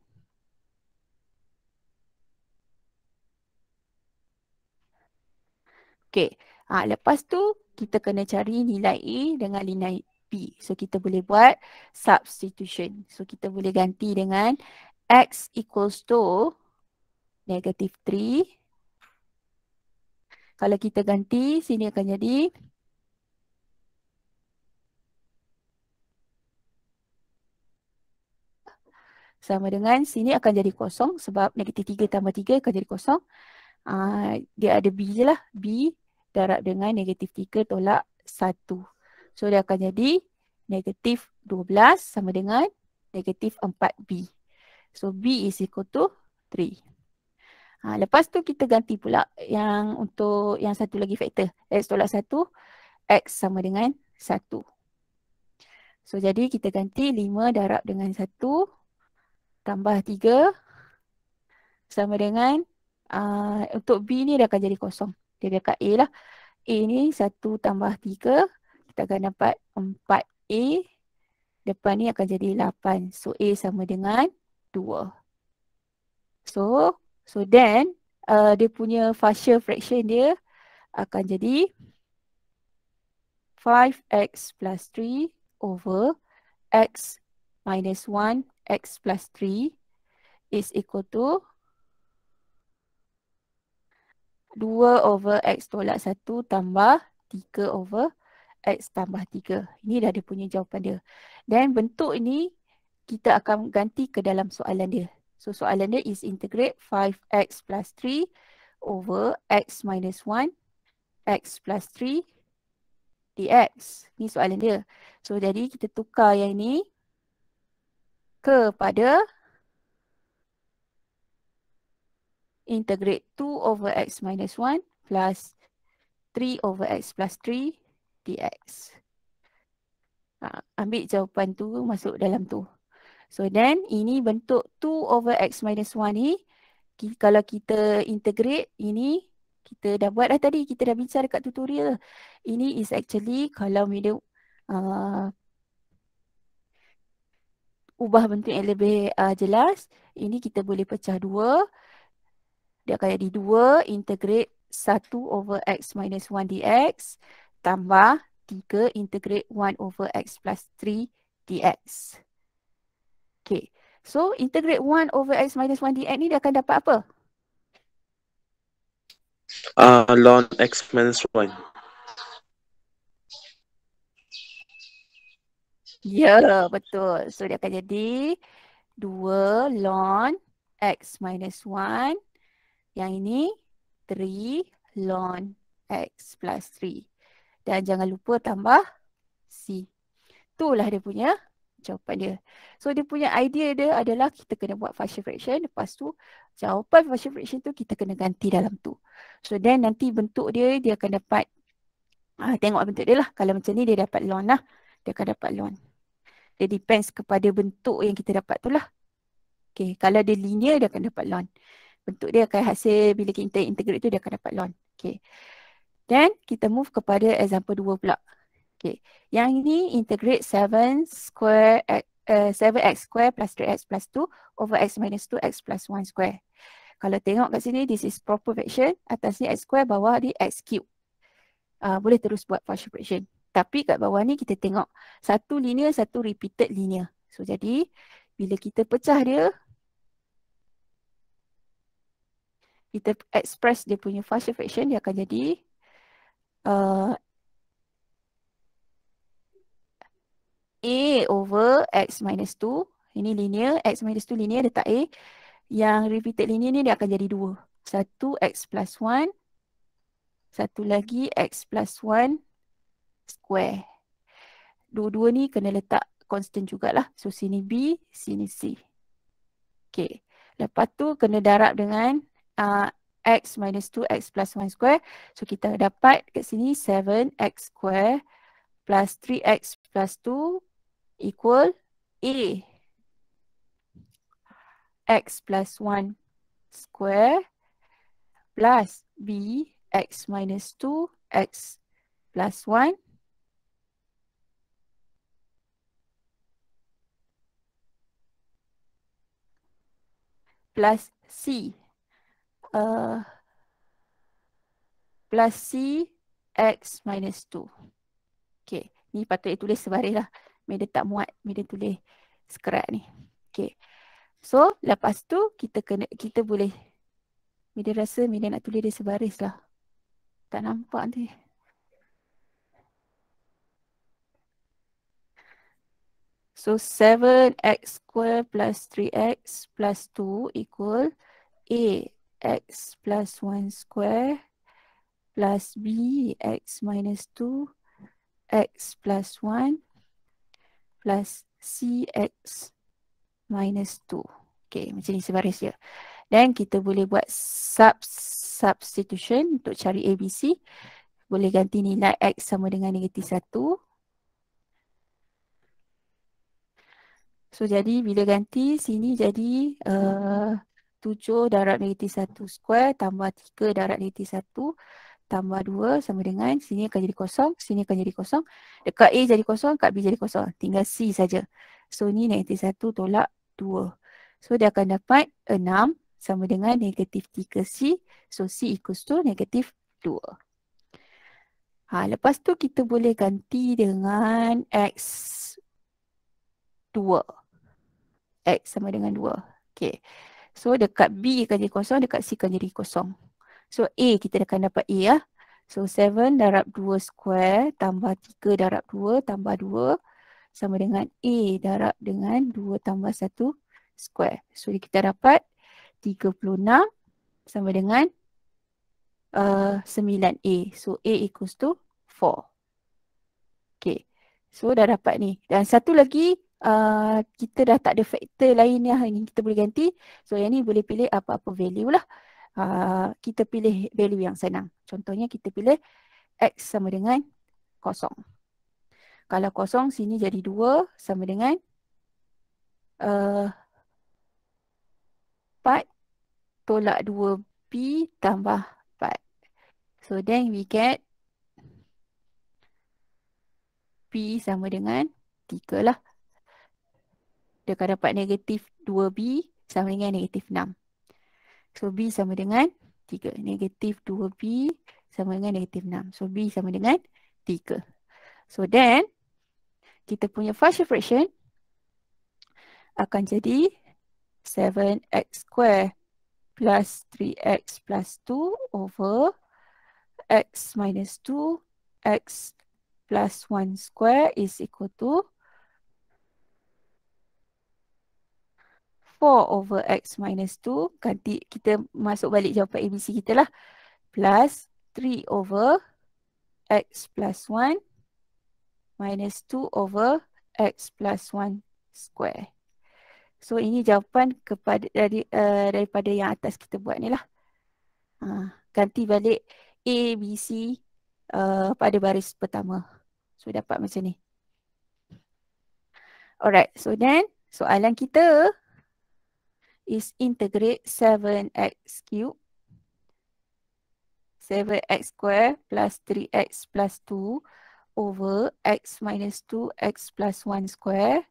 Okay, ha, lepas tu kita kena cari nilai A dengan nilai B. So kita boleh buat substitution. So kita boleh ganti dengan x equals to negative 3. Kalau kita ganti, sini akan jadi sama dengan sini akan jadi kosong sebab negatif 3 tambah 3 akan jadi kosong. Uh, dia ada B je lah. B darab dengan negatif 3 tolak 1. So dia akan jadi negatif 12 sama dengan negatif 4B. So B is equal to 3. Uh, ah, lepas tu kita ganti pula yang untuk yang satu lagi faktor. X tolak 1, X sama dengan 1. So jadi kita ganti 5 darab dengan 1 tambah 3 sama dengan uh, untuk B ni dia akan jadi kosong. Dia dekat A lah. A ni 1 tambah 3 kita akan dapat 4A. Depan ni akan jadi 8. So A sama dengan 2. So so then uh, dia punya fascia fraction dia akan jadi 5x plus 3 over x minus 1 x plus 3 is equal to 2 over x tolak 1 tambah 3 over x tambah 3. Ini dah dia punya jawapan dia. Dan bentuk ini kita akan ganti ke dalam soalan dia. So soalan dia is integrate 5x plus 3 over x minus 1 x plus 3 dx. Ni soalan dia. So jadi kita tukar yang ni kepada integrate 2 over x minus 1 plus 3 over x plus 3 dx. Ha, ambil jawapan tu masuk dalam tu. So then ini bentuk 2 over x minus 1 ni kalau kita integrate ini kita dah buat dah tadi kita dah bincang dekat tutorial. Ini is actually kalau medium uh, ubah bentuk yang lebih uh, jelas. Ini kita boleh pecah dua. Dia akan jadi dua. integrate satu over x minus one dx tambah tiga integrate one over x plus three dx. Okay. So integrate one over x minus one dx ni dia akan dapat apa? Uh, ln x minus one. Ya, betul. So dia akan jadi 2 ln x minus 1. Yang ini 3 ln x plus 3. Dan jangan lupa tambah c. Itulah dia punya jawapan dia. So dia punya idea dia adalah kita kena buat partial fraction. Lepas tu jawapan partial fraction tu kita kena ganti dalam tu. So then nanti bentuk dia, dia akan dapat. Uh, tengok bentuk dia lah. Kalau macam ni dia dapat ln lah. Dia akan dapat ln. Dia depends kepada bentuk yang kita dapat tu lah. Okay, kalau dia linear dia akan dapat lon. Bentuk dia akan hasil bila kita integrate tu dia akan dapat lon. Okay. Then kita move kepada example 2 pula. Okay. Yang ini integrate 7 square uh, eh, 7x square plus 3x plus 2 over x minus 2 x plus 1 square. Kalau tengok kat sini, this is proper fraction. Atas ni x square, bawah ni x cube. Uh, boleh terus buat partial fraction. Tapi kat bawah ni kita tengok satu linear, satu repeated linear. So jadi bila kita pecah dia, kita express dia punya fascia fraction, dia akan jadi uh, A over X minus 2. Ini linear, X minus 2 linear letak A. Yang repeated linear ni dia akan jadi dua Satu X plus 1. Satu lagi X plus 1 square. Dua-dua ni kena letak constant jugalah. So sini B, sini C. Okay. Lepas tu kena darab dengan uh, X minus 2X plus 1 square. So kita dapat kat sini 7X square plus 3X plus 2 equal A. X plus 1 square plus B X minus 2X plus 1 plus C. Uh, plus C X minus 2. Okay. Ni patut dia tulis sebaris lah. Media tak muat. Media tulis skrat ni. Okay. So lepas tu kita kena kita boleh. Media rasa media nak tulis dia sebaris lah. Tak nampak dia. So 7x square plus 3x plus 2 equal A x plus 1 square plus B x minus 2 x plus 1 plus C x minus 2. Okay, macam ni sebaris dia. Then kita boleh buat sub substitution untuk cari ABC. Boleh ganti nilai x sama dengan negatif 1. So jadi bila ganti sini jadi eh, uh, 7 darab negatif 1 square tambah 3 darab negatif 1 tambah 2 sama dengan sini akan jadi kosong, sini akan jadi kosong. Dekat A jadi kosong, dekat B jadi kosong. Tinggal C saja. So ni negatif 1 tolak 2. So dia akan dapat 6 sama dengan negatif 3C. So C equals to negatif 2. Ha, lepas tu kita boleh ganti dengan X dua X sama dengan dua, Okay. So dekat B akan jadi kosong, dekat C akan jadi kosong. So A kita akan dapat A ya. So 7 darab 2 square tambah 3 darab 2 tambah 2 sama dengan A darab dengan 2 tambah 1 square. So kita dapat 36 sama dengan uh, 9A. So A equals to 4. Okay. So dah dapat ni. Dan satu lagi uh, kita dah tak ada faktor lain lah yang kita boleh ganti. So yang ni boleh pilih apa-apa value lah. Uh, kita pilih value yang senang. Contohnya kita pilih X sama dengan kosong. Kalau kosong sini jadi 2 sama dengan uh, eh, 4 tolak 2B tambah 4. So then we get B sama dengan 3 lah dia akan dapat negatif 2B sama dengan negatif 6. So B sama dengan 3. Negatif 2B sama dengan negatif 6. So B sama dengan 3. So then kita punya partial fraction akan jadi 7x square plus 3x plus 2 over x minus 2x plus 1 square is equal to 4 over x minus 2 ganti kita masuk balik jawapan ABC kita lah plus 3 over x plus 1 minus 2 over x plus 1 square. So ini jawapan kepada dari uh, daripada yang atas kita buat ni lah. Uh, ganti balik ABC uh, eh, pada baris pertama. So dapat macam ni. Alright, so then soalan kita is integrate 7x cube, 7x square plus 3x plus 2 over x minus 2x plus 1 square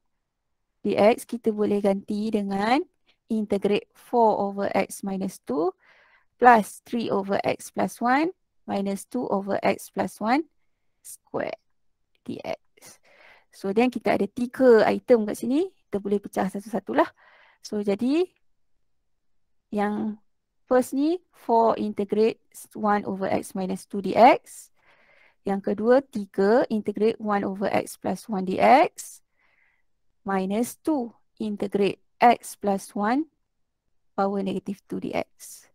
dx kita boleh ganti dengan integrate 4 over x minus 2 plus 3 over x plus 1 minus 2 over x plus 1 square dx. So then kita ada tiga item kat sini. Kita boleh pecah satu-satulah. So jadi yang first ni 4 integrate 1 over x minus 2 dx. Yang kedua 3 integrate 1 over x plus 1 dx minus 2 integrate x plus 1 power negative 2 dx.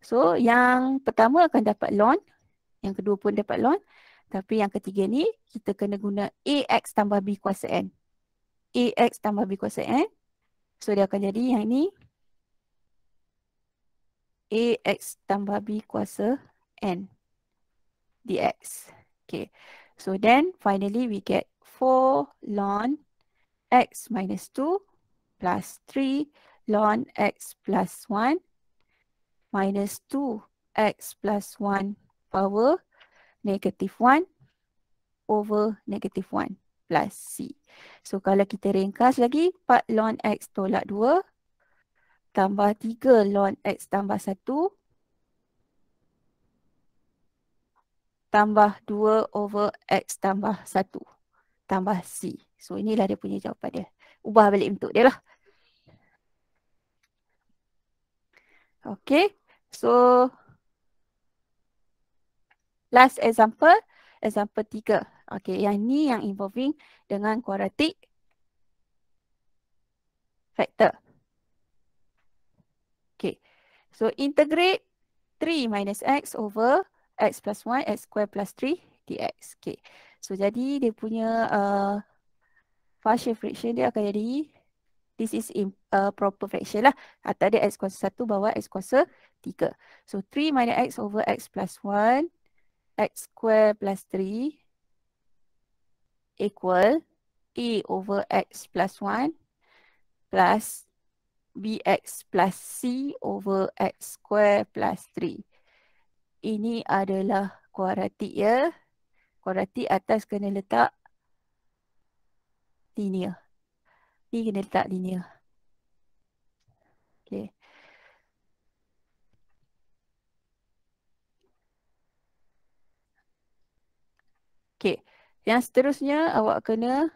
So yang pertama akan dapat ln. Yang kedua pun dapat ln. Tapi yang ketiga ni kita kena guna ax tambah b kuasa n. ax tambah b kuasa n. So dia akan jadi yang ni AX tambah B kuasa N DX. Okay. So then finally we get 4 ln X minus 2 plus 3 ln X plus 1 minus 2 X plus 1 power negative 1 over negative 1 plus C. So kalau kita ringkas lagi 4 ln X tolak tambah 3 ln X tambah 1 tambah 2 over X tambah 1 tambah C. So inilah dia punya jawapan dia. Ubah balik bentuk dia lah. Okay. So last example. Example 3. Okay. Yang ni yang involving dengan quadratic factor. Okay. So integrate 3 minus x over x plus 1 x square plus 3 dx. Okay. So jadi dia punya uh, partial fraction dia akan jadi this is in, uh, proper fraction lah. Atas dia x kuasa 1 bawah x kuasa 3. So 3 minus x over x plus 1 x square plus 3 equal a over x plus 1 plus bx plus c over x square plus 3. Ini adalah kuadratik ya. Kuadratik atas kena letak linear. Ni kena letak linear. Okay. Okay. Yang seterusnya awak kena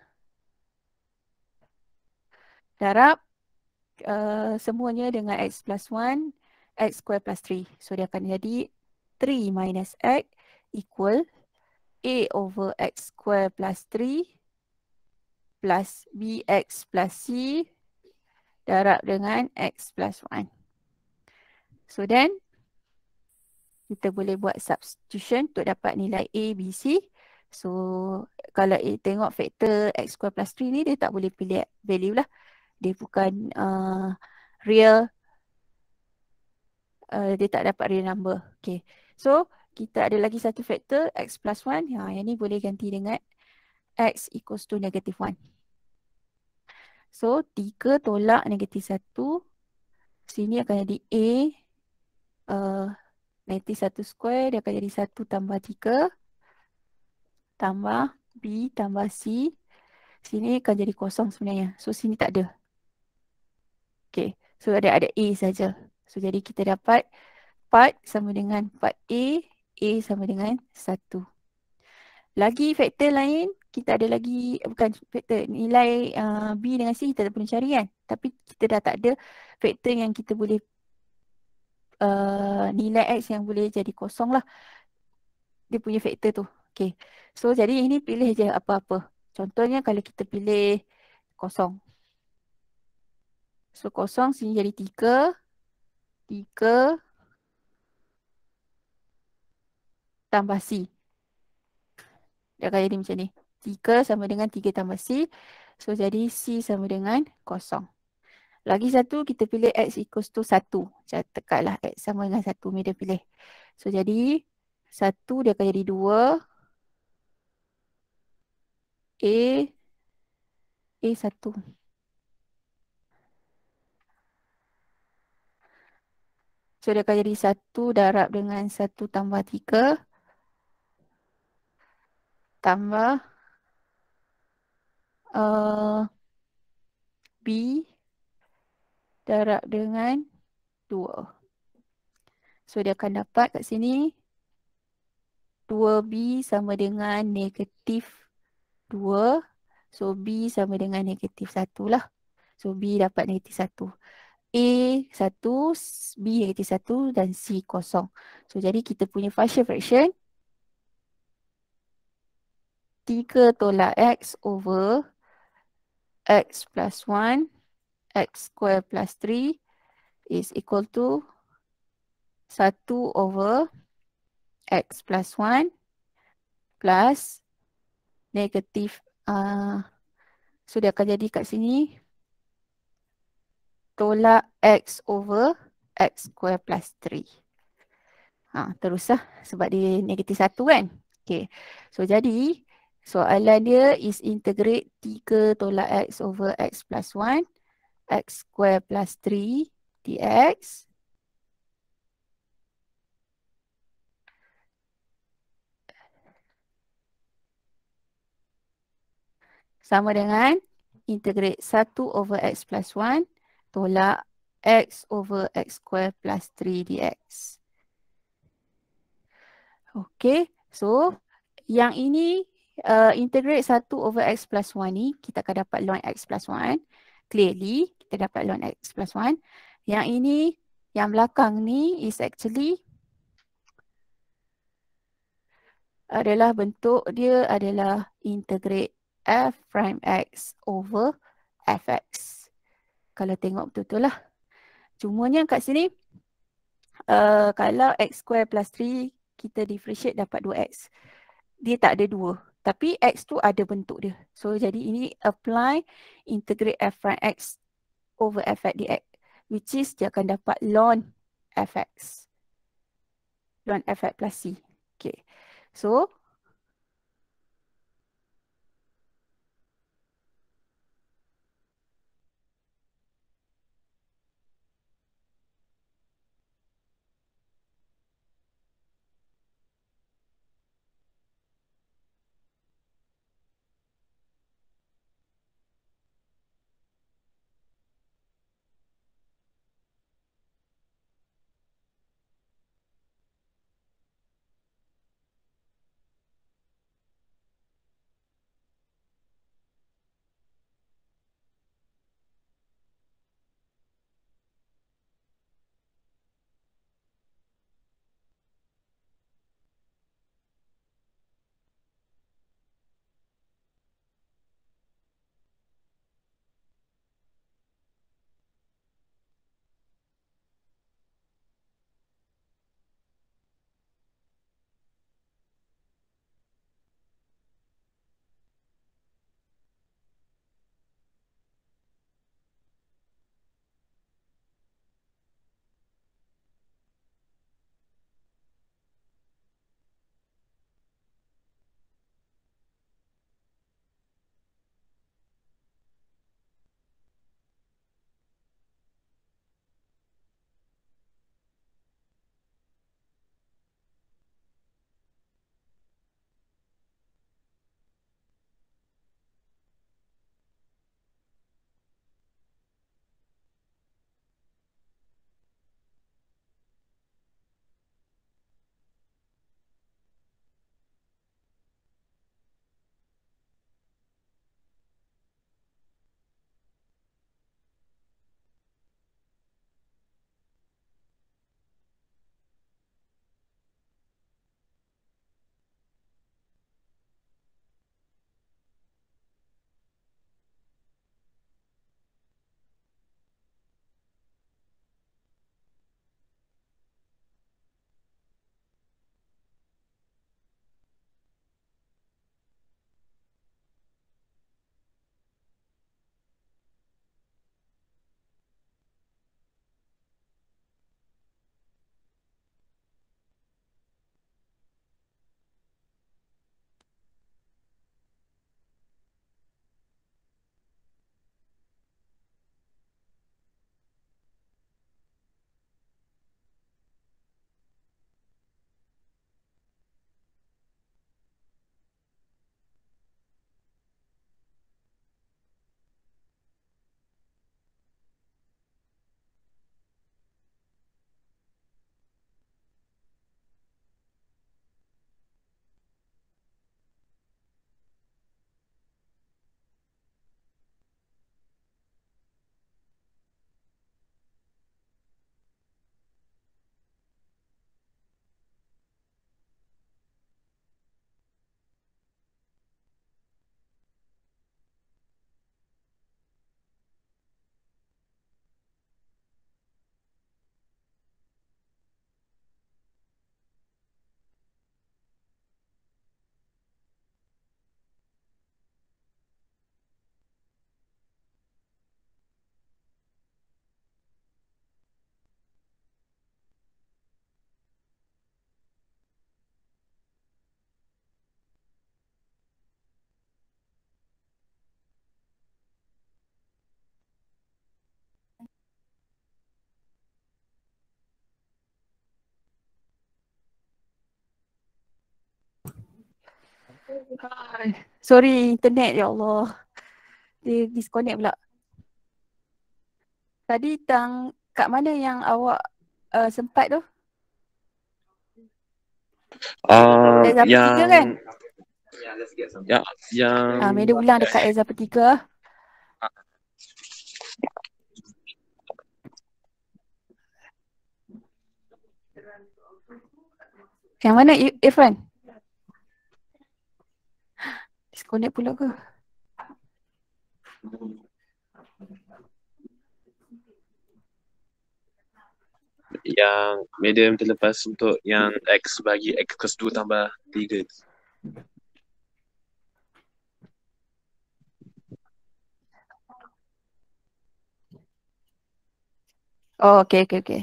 darab uh, semuanya dengan x plus 1 x square plus 3. So dia akan jadi 3 minus x equal a over x square plus 3 plus bx plus c darab dengan x plus 1. So then kita boleh buat substitution untuk dapat nilai a, b, c. So kalau tengok faktor x square plus 3 ni dia tak boleh pilih value lah dia bukan uh, real uh, dia tak dapat real number Okay, so kita ada lagi satu faktor x plus 1 ha yang ni boleh ganti dengan x equals to negative 1 so 3 tolak negatif 1 sini akan jadi a uh, negative 1 square dia akan jadi 1 tambah 3 tambah b tambah c sini akan jadi kosong sebenarnya so sini tak ada So ada ada A saja. So jadi kita dapat 4 sama dengan 4 A, A sama dengan 1. Lagi faktor lain, kita ada lagi, bukan faktor nilai uh, B dengan C kita tak pernah cari kan. Tapi kita dah tak ada faktor yang kita boleh uh, nilai X yang boleh jadi kosong lah. Dia punya faktor tu. Okay. So jadi ini pilih je apa-apa. Contohnya kalau kita pilih kosong. So kosong sini jadi tiga. Tiga. Tambah C. Dia akan jadi macam ni. Tiga sama dengan tiga tambah C. So jadi C sama dengan kosong. Lagi satu kita pilih X equals to satu. Saya tekatlah X sama dengan satu. Media pilih. So jadi satu dia akan jadi dua. A. A satu. So dia akan jadi 1 darab dengan 1 tambah 3 tambah uh, B darab dengan 2. So dia akan dapat kat sini 2B sama dengan negatif 2. So B sama dengan negatif 1 lah. So B dapat negatif 1. A e satu, B negatif satu dan C kosong. So jadi kita punya partial fraction. 3 tolak X over X plus 1 X square plus 3 is equal to 1 over X plus 1 plus negatif uh, so dia akan jadi kat sini tolak x over x square plus 3. Ha, teruslah sebab dia negatif 1 kan. Okay. So jadi soalan dia is integrate 3 tolak x over x plus 1 x square plus 3 dx. Sama dengan integrate 1 over x plus 1 tolak x over x square plus 3 dx. Okay, so yang ini uh, integrate 1 over x plus 1 ni kita akan dapat ln x plus 1. Clearly, kita dapat ln x plus 1. Yang ini, yang belakang ni is actually adalah bentuk dia adalah integrate f prime x over fx. x kalau tengok betul-betul lah. Cumanya kat sini uh, kalau x square plus 3 kita differentiate dapat 2x. Dia tak ada 2 tapi x tu ada bentuk dia. So jadi ini apply integrate f prime x over f at dx which is dia akan dapat ln fx. ln fx plus c. Okay. So Sorry internet ya Allah. Dia disconnect pula. Tadi tang kat mana yang awak uh, sempat tu? Uh, yang... Ketiga, kan? Ya, yang... Ha, ah, Medo ulang dekat Ezra Petiga. Yang mana Irfan? I- connect pula ke? Yang medium terlepas untuk yang X bagi X plus 2 tambah 3 Oh, okay, okay, okay.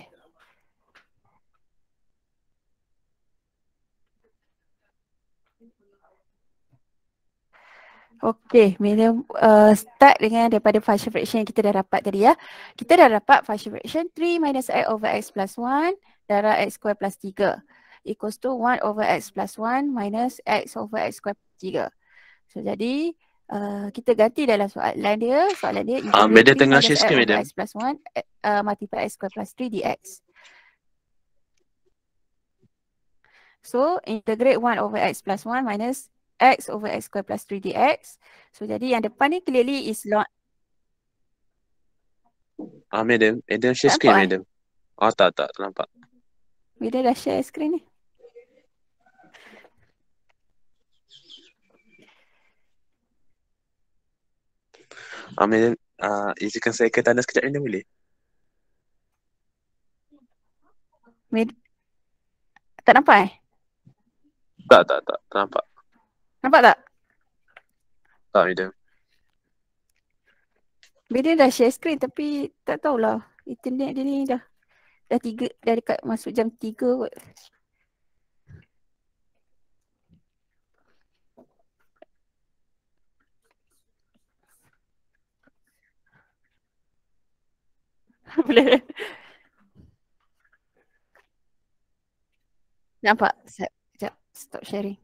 Okey, bila uh, start dengan daripada partial fraction yang kita dah dapat tadi ya. Kita dah dapat partial fraction 3 minus x over x plus 1 darah x square plus 3 equals to 1 over x plus 1 minus x over x square plus 3. So, jadi uh, kita ganti dalam soalan dia. Soalan dia, uh, media tengah share screen, madam. x plus 1 uh, multiply x square plus 3 dx. So, integrate 1 over x plus 1 minus x over x square plus 3 dx. So jadi yang depan ni clearly is log. Ah, madam. Madam share screen, madam. Ah, eh? oh, tak, tak. Tak nampak. Bila dah share screen ni? Ah, madam. Ah, izinkan saya ke tanda sekejap, madam boleh? Mid tak nampak eh? Tak, tak, tak. Tak nampak. Nampak tak? Tak, ada. Bila dah share screen tapi tak tahulah internet dia ni dah dah tiga, dah dekat masuk jam tiga kot. Boleh. Nampak? Sekejap, stop sharing.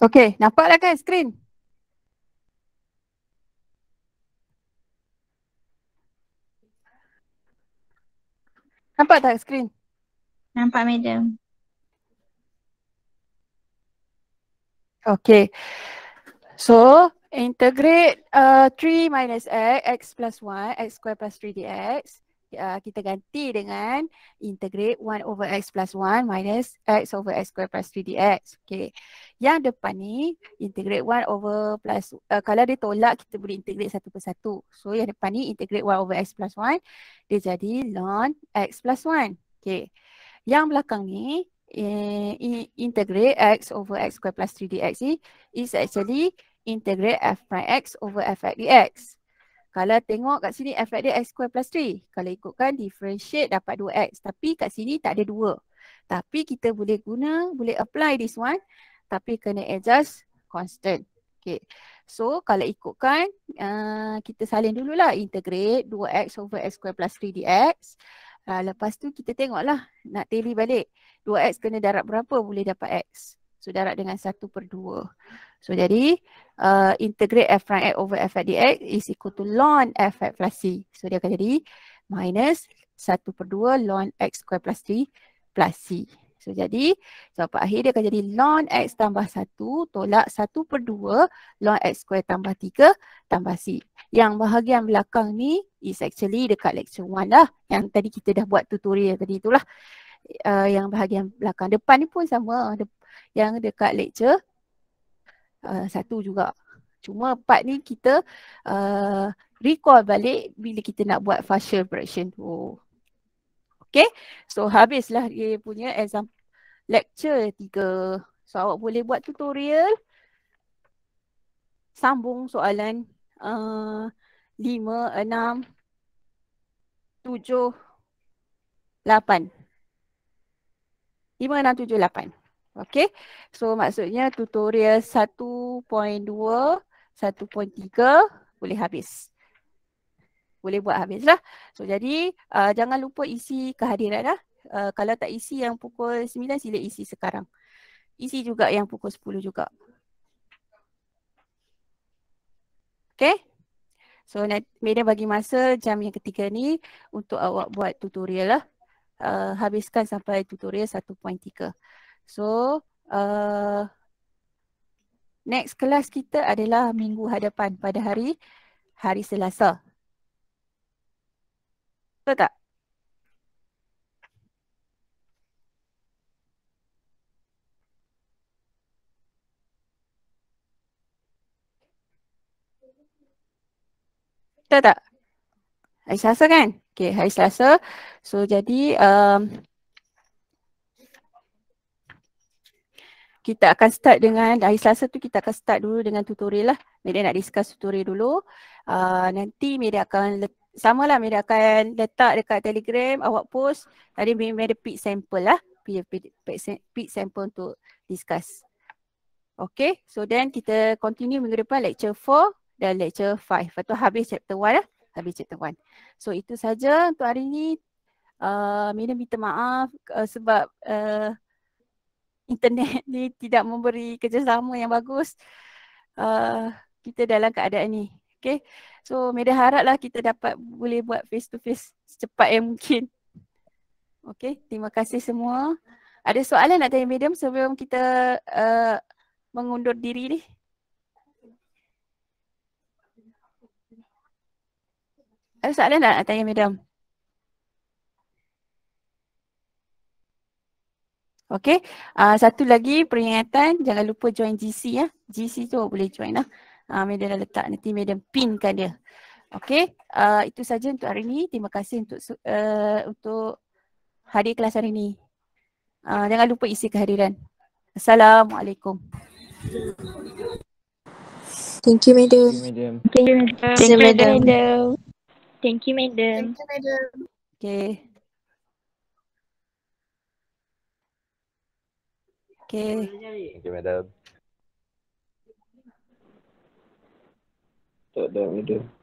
Okay, nampak dah kan screen? Nampak tak screen? Nampak madam. Okay. So, Integrate uh, 3 minus x, x plus 1, x square plus 3 dx. Uh, kita ganti dengan integrate 1 over x plus 1 minus x over x square plus 3 dx. Okay. Yang depan ni, integrate 1 over plus, uh, kalau dia tolak, kita boleh integrate satu persatu. So yang depan ni, integrate 1 over x plus 1, dia jadi ln x plus 1. Okay. Yang belakang ni, eh, integrate x over x square plus 3 dx ni, is actually integrate f prime x over f at dx. Kalau tengok kat sini f at dx square plus 3. Kalau ikutkan differentiate dapat 2x. Tapi kat sini tak ada 2. Tapi kita boleh guna, boleh apply this one. Tapi kena adjust constant. Okay. So kalau ikutkan, uh, kita salin dululah. Integrate 2x over x square plus 3 dx. Uh, lepas tu kita tengoklah nak tally balik. 2x kena darab berapa boleh dapat x. So darab dengan 1 per 2. So jadi uh, integrate f prime x over f at dx is equal to ln f at plus c. So dia akan jadi minus 1 per 2 ln x square plus 3 plus c. So jadi jawapan akhir dia akan jadi ln x tambah 1 tolak 1 per 2 ln x square tambah 3 tambah c. Yang bahagian belakang ni is actually dekat lecture 1 lah. Yang tadi kita dah buat tutorial tadi itulah. Uh, yang bahagian belakang depan ni pun sama. Yang dekat lecture Uh, satu juga. Cuma part ni kita uh, recall balik bila kita nak buat facial correction tu. Okay, so habislah dia punya exam, lecture tiga. So awak boleh buat tutorial. Sambung soalan uh, lima, enam, tujuh, lapan. Lima, enam, tujuh, lapan. Okay. So maksudnya tutorial 1.2, 1.3 boleh habis. Boleh buat habis lah. So jadi uh, jangan lupa isi kehadiran lah. Uh, kalau tak isi yang pukul 9 sila isi sekarang. Isi juga yang pukul 10 juga. Okay. So Medan bagi masa jam yang ketiga ni untuk awak buat tutorial lah. Uh, habiskan sampai tutorial 1.3. So uh, next kelas kita adalah minggu hadapan pada hari hari Selasa. Betul tak? Betul tak? Hari Selasa kan? Okay, hari Selasa. So, jadi um, kita akan start dengan hari Selasa tu kita akan start dulu dengan tutorial lah. Media nak discuss tutorial dulu. Uh, nanti media akan let, sama lah media akan letak dekat telegram awak post. Tadi media pick sample lah. Pick, pick sample untuk discuss. Okay so then kita continue minggu depan lecture 4 dan lecture 5. Lepas tu habis chapter 1 lah. Habis chapter 1. So itu saja untuk hari ni. Uh, minta maaf uh, sebab uh, internet ni tidak memberi kerjasama yang bagus uh, kita dalam keadaan ni. Okay. So Medan haraplah kita dapat boleh buat face to face secepat yang mungkin. Okay. Terima kasih semua. Ada soalan nak tanya Medan sebelum kita uh, mengundur diri ni? Ada soalan nak tanya Medan? Okay. Uh, satu lagi peringatan, jangan lupa join GC ya. GC tu boleh join lah. Uh, ah, Medan dah letak, nanti Medan pinkan dia. Okay. Uh, itu saja untuk hari ini. Terima kasih untuk uh, untuk hadir kelas hari ini. Uh, jangan lupa isi kehadiran. Assalamualaikum. Thank you, madam. Thank you, madam. Thank you, madam. Thank you, madam. Thank you, madam. Okay. Okay. Okay, madam. Tak ada, madam.